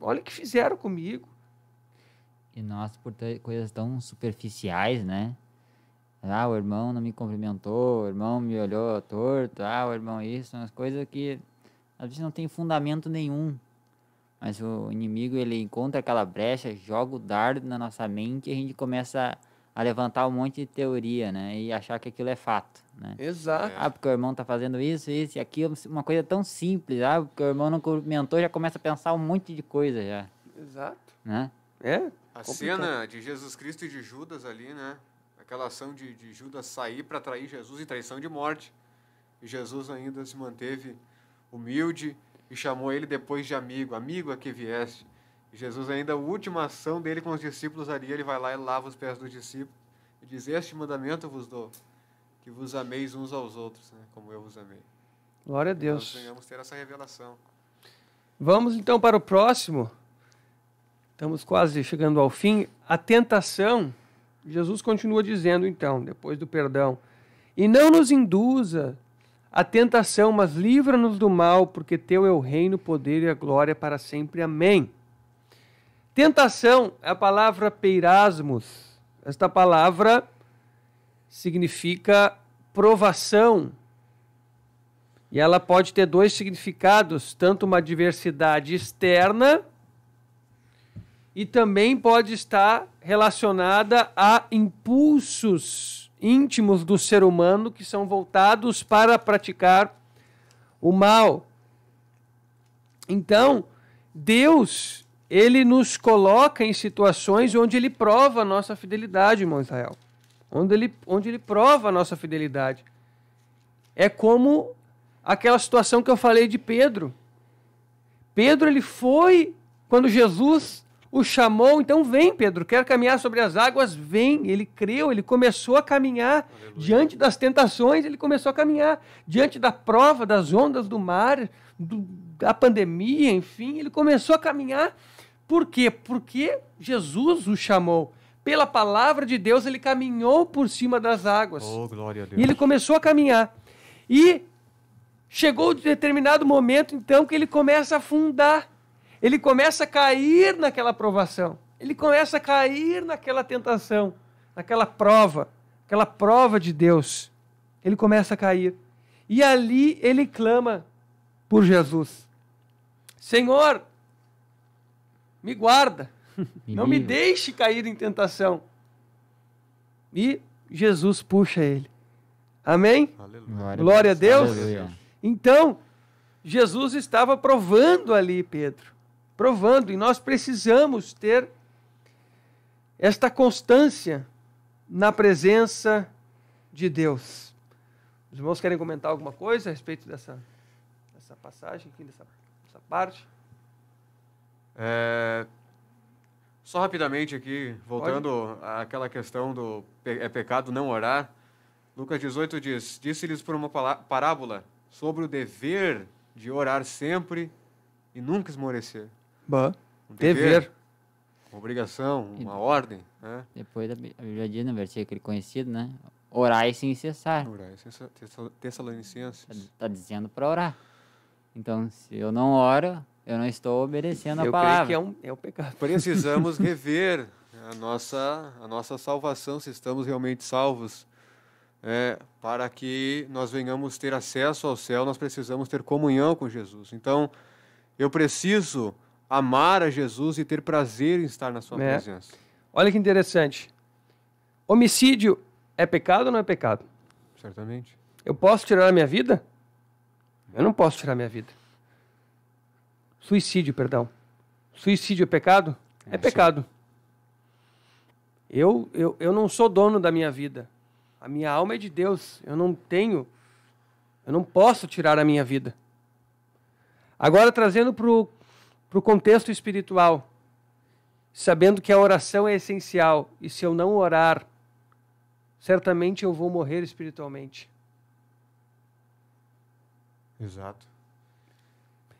Olha o que fizeram comigo. E nós, por coisas tão superficiais, né? Ah, o irmão não me cumprimentou, o irmão me olhou torto, ah, o irmão isso, são as coisas que às vezes não tem fundamento nenhum. Mas o inimigo, ele encontra aquela brecha, joga o dardo na nossa mente e a gente começa a levantar um monte de teoria, né? E achar que aquilo é fato, né? Exato. Ah, porque o irmão tá fazendo isso, isso e aquilo, uma coisa tão simples, ah, porque o irmão não cumprimentou já começa a pensar um monte de coisa já. Exato. Né? É, a cena de Jesus Cristo e de Judas ali, né? Aquela ação de, de Judas sair para trair Jesus e traição de morte. E Jesus ainda se manteve humilde e chamou ele depois de amigo, amigo a é que viesse. E Jesus ainda, a última ação dele com os discípulos ali, ele vai lá e lava os pés dos discípulos e diz, este mandamento vos dou, que vos ameis uns aos outros, né? como eu vos amei. Glória a então, Deus. Nós venhamos ter essa revelação. Vamos então para o próximo. Estamos quase chegando ao fim. A tentação, Jesus continua dizendo então, depois do perdão, e não nos induza à tentação, mas livra-nos do mal, porque teu é o reino, o poder e a glória para sempre. Amém. Tentação é a palavra peirasmos. Esta palavra significa provação. E ela pode ter dois significados, tanto uma adversidade externa e também pode estar relacionada a impulsos íntimos do ser humano que são voltados para praticar o mal. Então, Deus, ele nos coloca em situações onde ele prova a nossa fidelidade, irmão Israel. Onde ele, onde ele prova a nossa fidelidade. É como aquela situação que eu falei de Pedro. Pedro, ele foi quando Jesus o chamou, então vem, Pedro, quer caminhar sobre as águas, vem. Ele creu, ele começou a caminhar. Aleluia. Diante das tentações, ele começou a caminhar. Diante da prova, das ondas do mar, do, da pandemia, enfim, ele começou a caminhar. Por quê? Porque Jesus o chamou. Pela palavra de Deus, ele caminhou por cima das águas. Oh, e ele começou a caminhar. E chegou um determinado momento, então, que ele começa a afundar. Ele começa a cair naquela provação, ele começa a cair naquela tentação, naquela prova, aquela prova de Deus. Ele começa a cair. E ali ele clama por Jesus: Senhor, me guarda, [LAUGHS] não me deixe cair em tentação. E Jesus puxa ele. Amém? Aleluia. Glória a Deus. Aleluia. Então, Jesus estava provando ali Pedro provando, e nós precisamos ter esta constância na presença de Deus. Os irmãos querem comentar alguma coisa a respeito dessa, dessa passagem aqui, dessa, dessa parte? É, só rapidamente aqui, voltando Pode? àquela questão do é pecado não orar. Lucas 18 diz: Disse-lhes por uma parábola sobre o dever de orar sempre e nunca esmorecer. Bah. Um dever. dever. Uma obrigação, uma e, ordem. Né? Depois da Bíblia diz, no né, versículo aquele é conhecido, né? Orai sem cessar. Orai sem cessar. Tessalonicenses. Está tá dizendo para orar. Então, se eu não oro, eu não estou obedecendo eu a palavra. Eu creio que é um, é um pecado. Precisamos [LAUGHS] rever a nossa, a nossa salvação, se estamos realmente salvos. É, para que nós venhamos ter acesso ao céu, nós precisamos ter comunhão com Jesus. Então, eu preciso amar a Jesus e ter prazer em estar na sua é. presença. Olha que interessante. Homicídio é pecado ou não é pecado? Certamente. Eu posso tirar a minha vida? Eu não posso tirar a minha vida. Suicídio, perdão. Suicídio é pecado? É, é pecado. Eu, eu, eu não sou dono da minha vida. A minha alma é de Deus. Eu não tenho. Eu não posso tirar a minha vida. Agora, trazendo para o para o contexto espiritual, sabendo que a oração é essencial e se eu não orar, certamente eu vou morrer espiritualmente. Exato.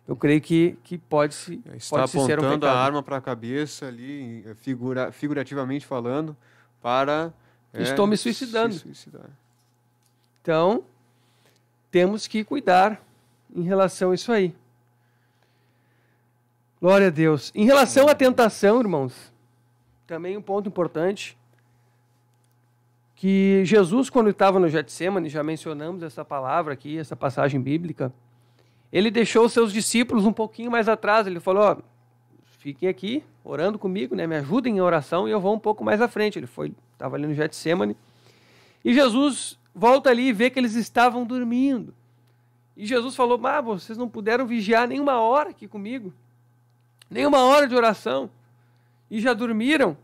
Eu creio que, que pode se está pode -se apontando ser um a arma para a cabeça ali, eh, figura, figurativamente falando, para é, estou me suicidando. Se suicidar. Então temos que cuidar em relação a isso aí. Glória a Deus. Em relação à tentação, irmãos, também um ponto importante, que Jesus, quando estava no Getsemane, já mencionamos essa palavra aqui, essa passagem bíblica, ele deixou seus discípulos um pouquinho mais atrás, ele falou, ó, fiquem aqui orando comigo, né, me ajudem em oração e eu vou um pouco mais à frente. Ele foi, estava ali no Getsemane, e Jesus volta ali e vê que eles estavam dormindo. E Jesus falou, mas vocês não puderam vigiar nenhuma hora aqui comigo. Nenhuma hora de oração, e já dormiram.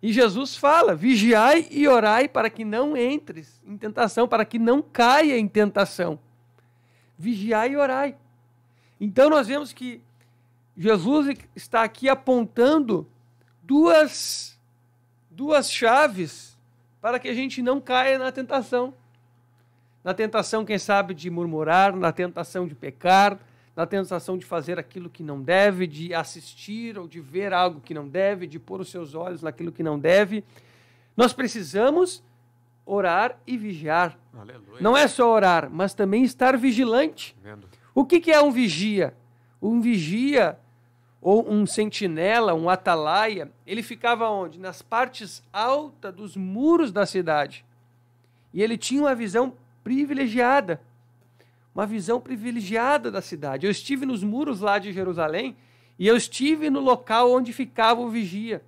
E Jesus fala: vigiai e orai para que não entres em tentação, para que não caia em tentação. Vigiai e orai. Então nós vemos que Jesus está aqui apontando duas, duas chaves para que a gente não caia na tentação. Na tentação, quem sabe, de murmurar, na tentação de pecar, na tentação de fazer aquilo que não deve, de assistir ou de ver algo que não deve, de pôr os seus olhos naquilo que não deve. Nós precisamos orar e vigiar. Aleluia. Não é só orar, mas também estar vigilante. Tá o que, que é um vigia? Um vigia ou um sentinela, um atalaia, ele ficava onde? Nas partes altas dos muros da cidade. E ele tinha uma visão privilegiada uma visão privilegiada da cidade. Eu estive nos muros lá de Jerusalém e eu estive no local onde ficava o vigia.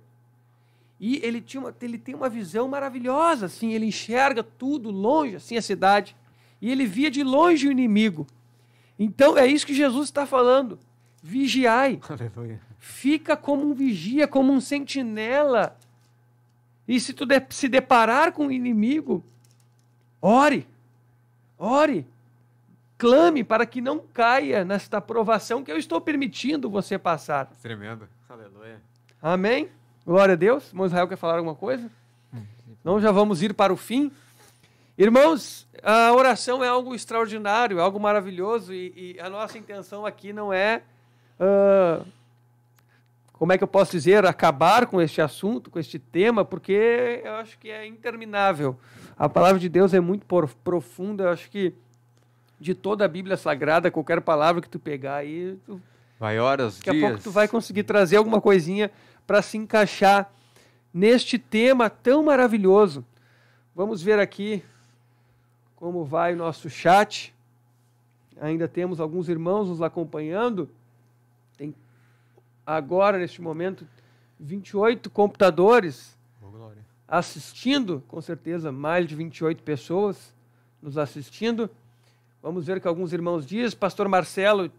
E ele, tinha uma, ele tem uma visão maravilhosa, assim, ele enxerga tudo longe, assim, a cidade. E ele via de longe o inimigo. Então é isso que Jesus está falando. Vigiai. [LAUGHS] Aleluia. Fica como um vigia, como um sentinela. E se tu de, se deparar com o inimigo, ore. Ore clame para que não caia nesta provação que eu estou permitindo você passar. Tremendo. Aleluia. Amém? Glória a Deus. Irmão Israel quer falar alguma coisa? Não, já vamos ir para o fim. Irmãos, a oração é algo extraordinário, é algo maravilhoso e, e a nossa intenção aqui não é, uh, como é que eu posso dizer, acabar com este assunto, com este tema, porque eu acho que é interminável. A palavra de Deus é muito profunda, eu acho que de toda a Bíblia Sagrada, qualquer palavra que tu pegar aí, tu... vai horas, daqui dias. a pouco tu vai conseguir trazer alguma coisinha para se encaixar neste tema tão maravilhoso. Vamos ver aqui como vai o nosso chat. Ainda temos alguns irmãos nos acompanhando. Tem agora, neste momento, 28 computadores assistindo, com certeza, mais de 28 pessoas nos assistindo. Vamos ver o que alguns irmãos dizem. Pastor Marcelo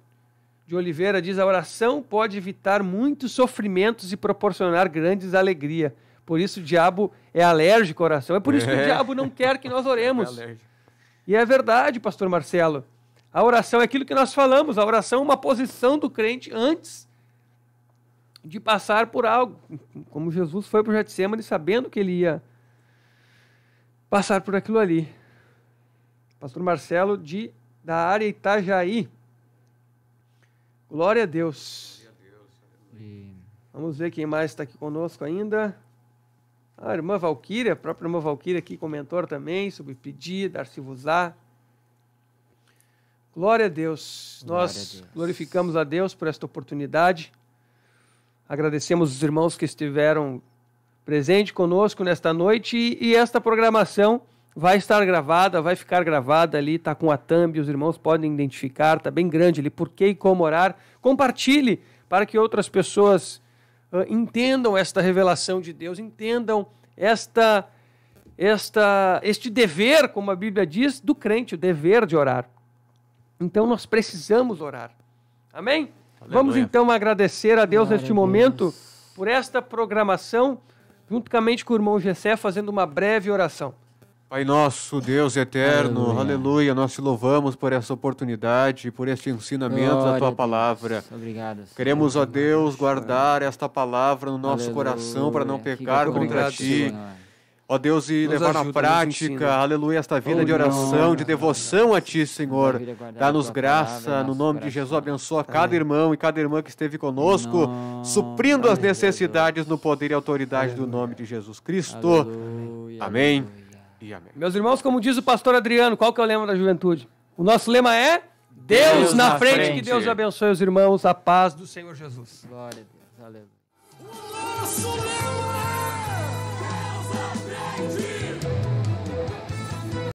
de Oliveira diz: a oração pode evitar muitos sofrimentos e proporcionar grandes alegria. Por isso o diabo é alérgico à oração. É por isso que o é. diabo não quer que nós [LAUGHS] oremos. É e é verdade, pastor Marcelo. A oração é aquilo que nós falamos. A oração é uma posição do crente antes de passar por algo. Como Jesus foi para o Getsemane sabendo que ele ia passar por aquilo ali. Pastor Marcelo, de, da área Itajaí. Glória a Deus. Vamos ver quem mais está aqui conosco ainda. A irmã Valquíria, a própria irmã Valquíria aqui comentou também sobre pedir, dar-se usar. Glória a Deus. Glória Nós a Deus. glorificamos a Deus por esta oportunidade. Agradecemos os irmãos que estiveram presentes conosco nesta noite e, e esta programação vai estar gravada, vai ficar gravada ali, tá com a thumb, os irmãos podem identificar, tá bem grande ali, por que e como orar. Compartilhe para que outras pessoas uh, entendam esta revelação de Deus, entendam esta, esta, este dever, como a Bíblia diz, do crente, o dever de orar. Então nós precisamos orar. Amém? Aleluia. Vamos então agradecer a Deus Glória neste momento Deus. por esta programação, juntamente com o irmão Gessé, fazendo uma breve oração. Pai nosso, Deus eterno, aleluia. aleluia, nós te louvamos por essa oportunidade, por este ensinamento Glória da tua palavra. Obrigado. Senhor. Queremos, ó Deus, guardar esta palavra no nosso aleluia. coração para não pecar contra ti. Ó Deus, e nos levar ajuda, na prática, aleluia, esta vida oh, de oração, não, de devoção a ti, Senhor. Dá-nos graça, palavra, no nome de Jesus, abençoa cada irmão e cada irmã que esteve conosco, não, suprindo as necessidades Deus. no poder e autoridade aleluia. do nome de Jesus Cristo. Amém e amém. Meus irmãos, como diz o pastor Adriano, qual que é o lema da juventude? O nosso lema é Deus, Deus na, na frente. frente. Que Deus abençoe os irmãos. A paz do Senhor Jesus. Glória a Deus. Aleluia.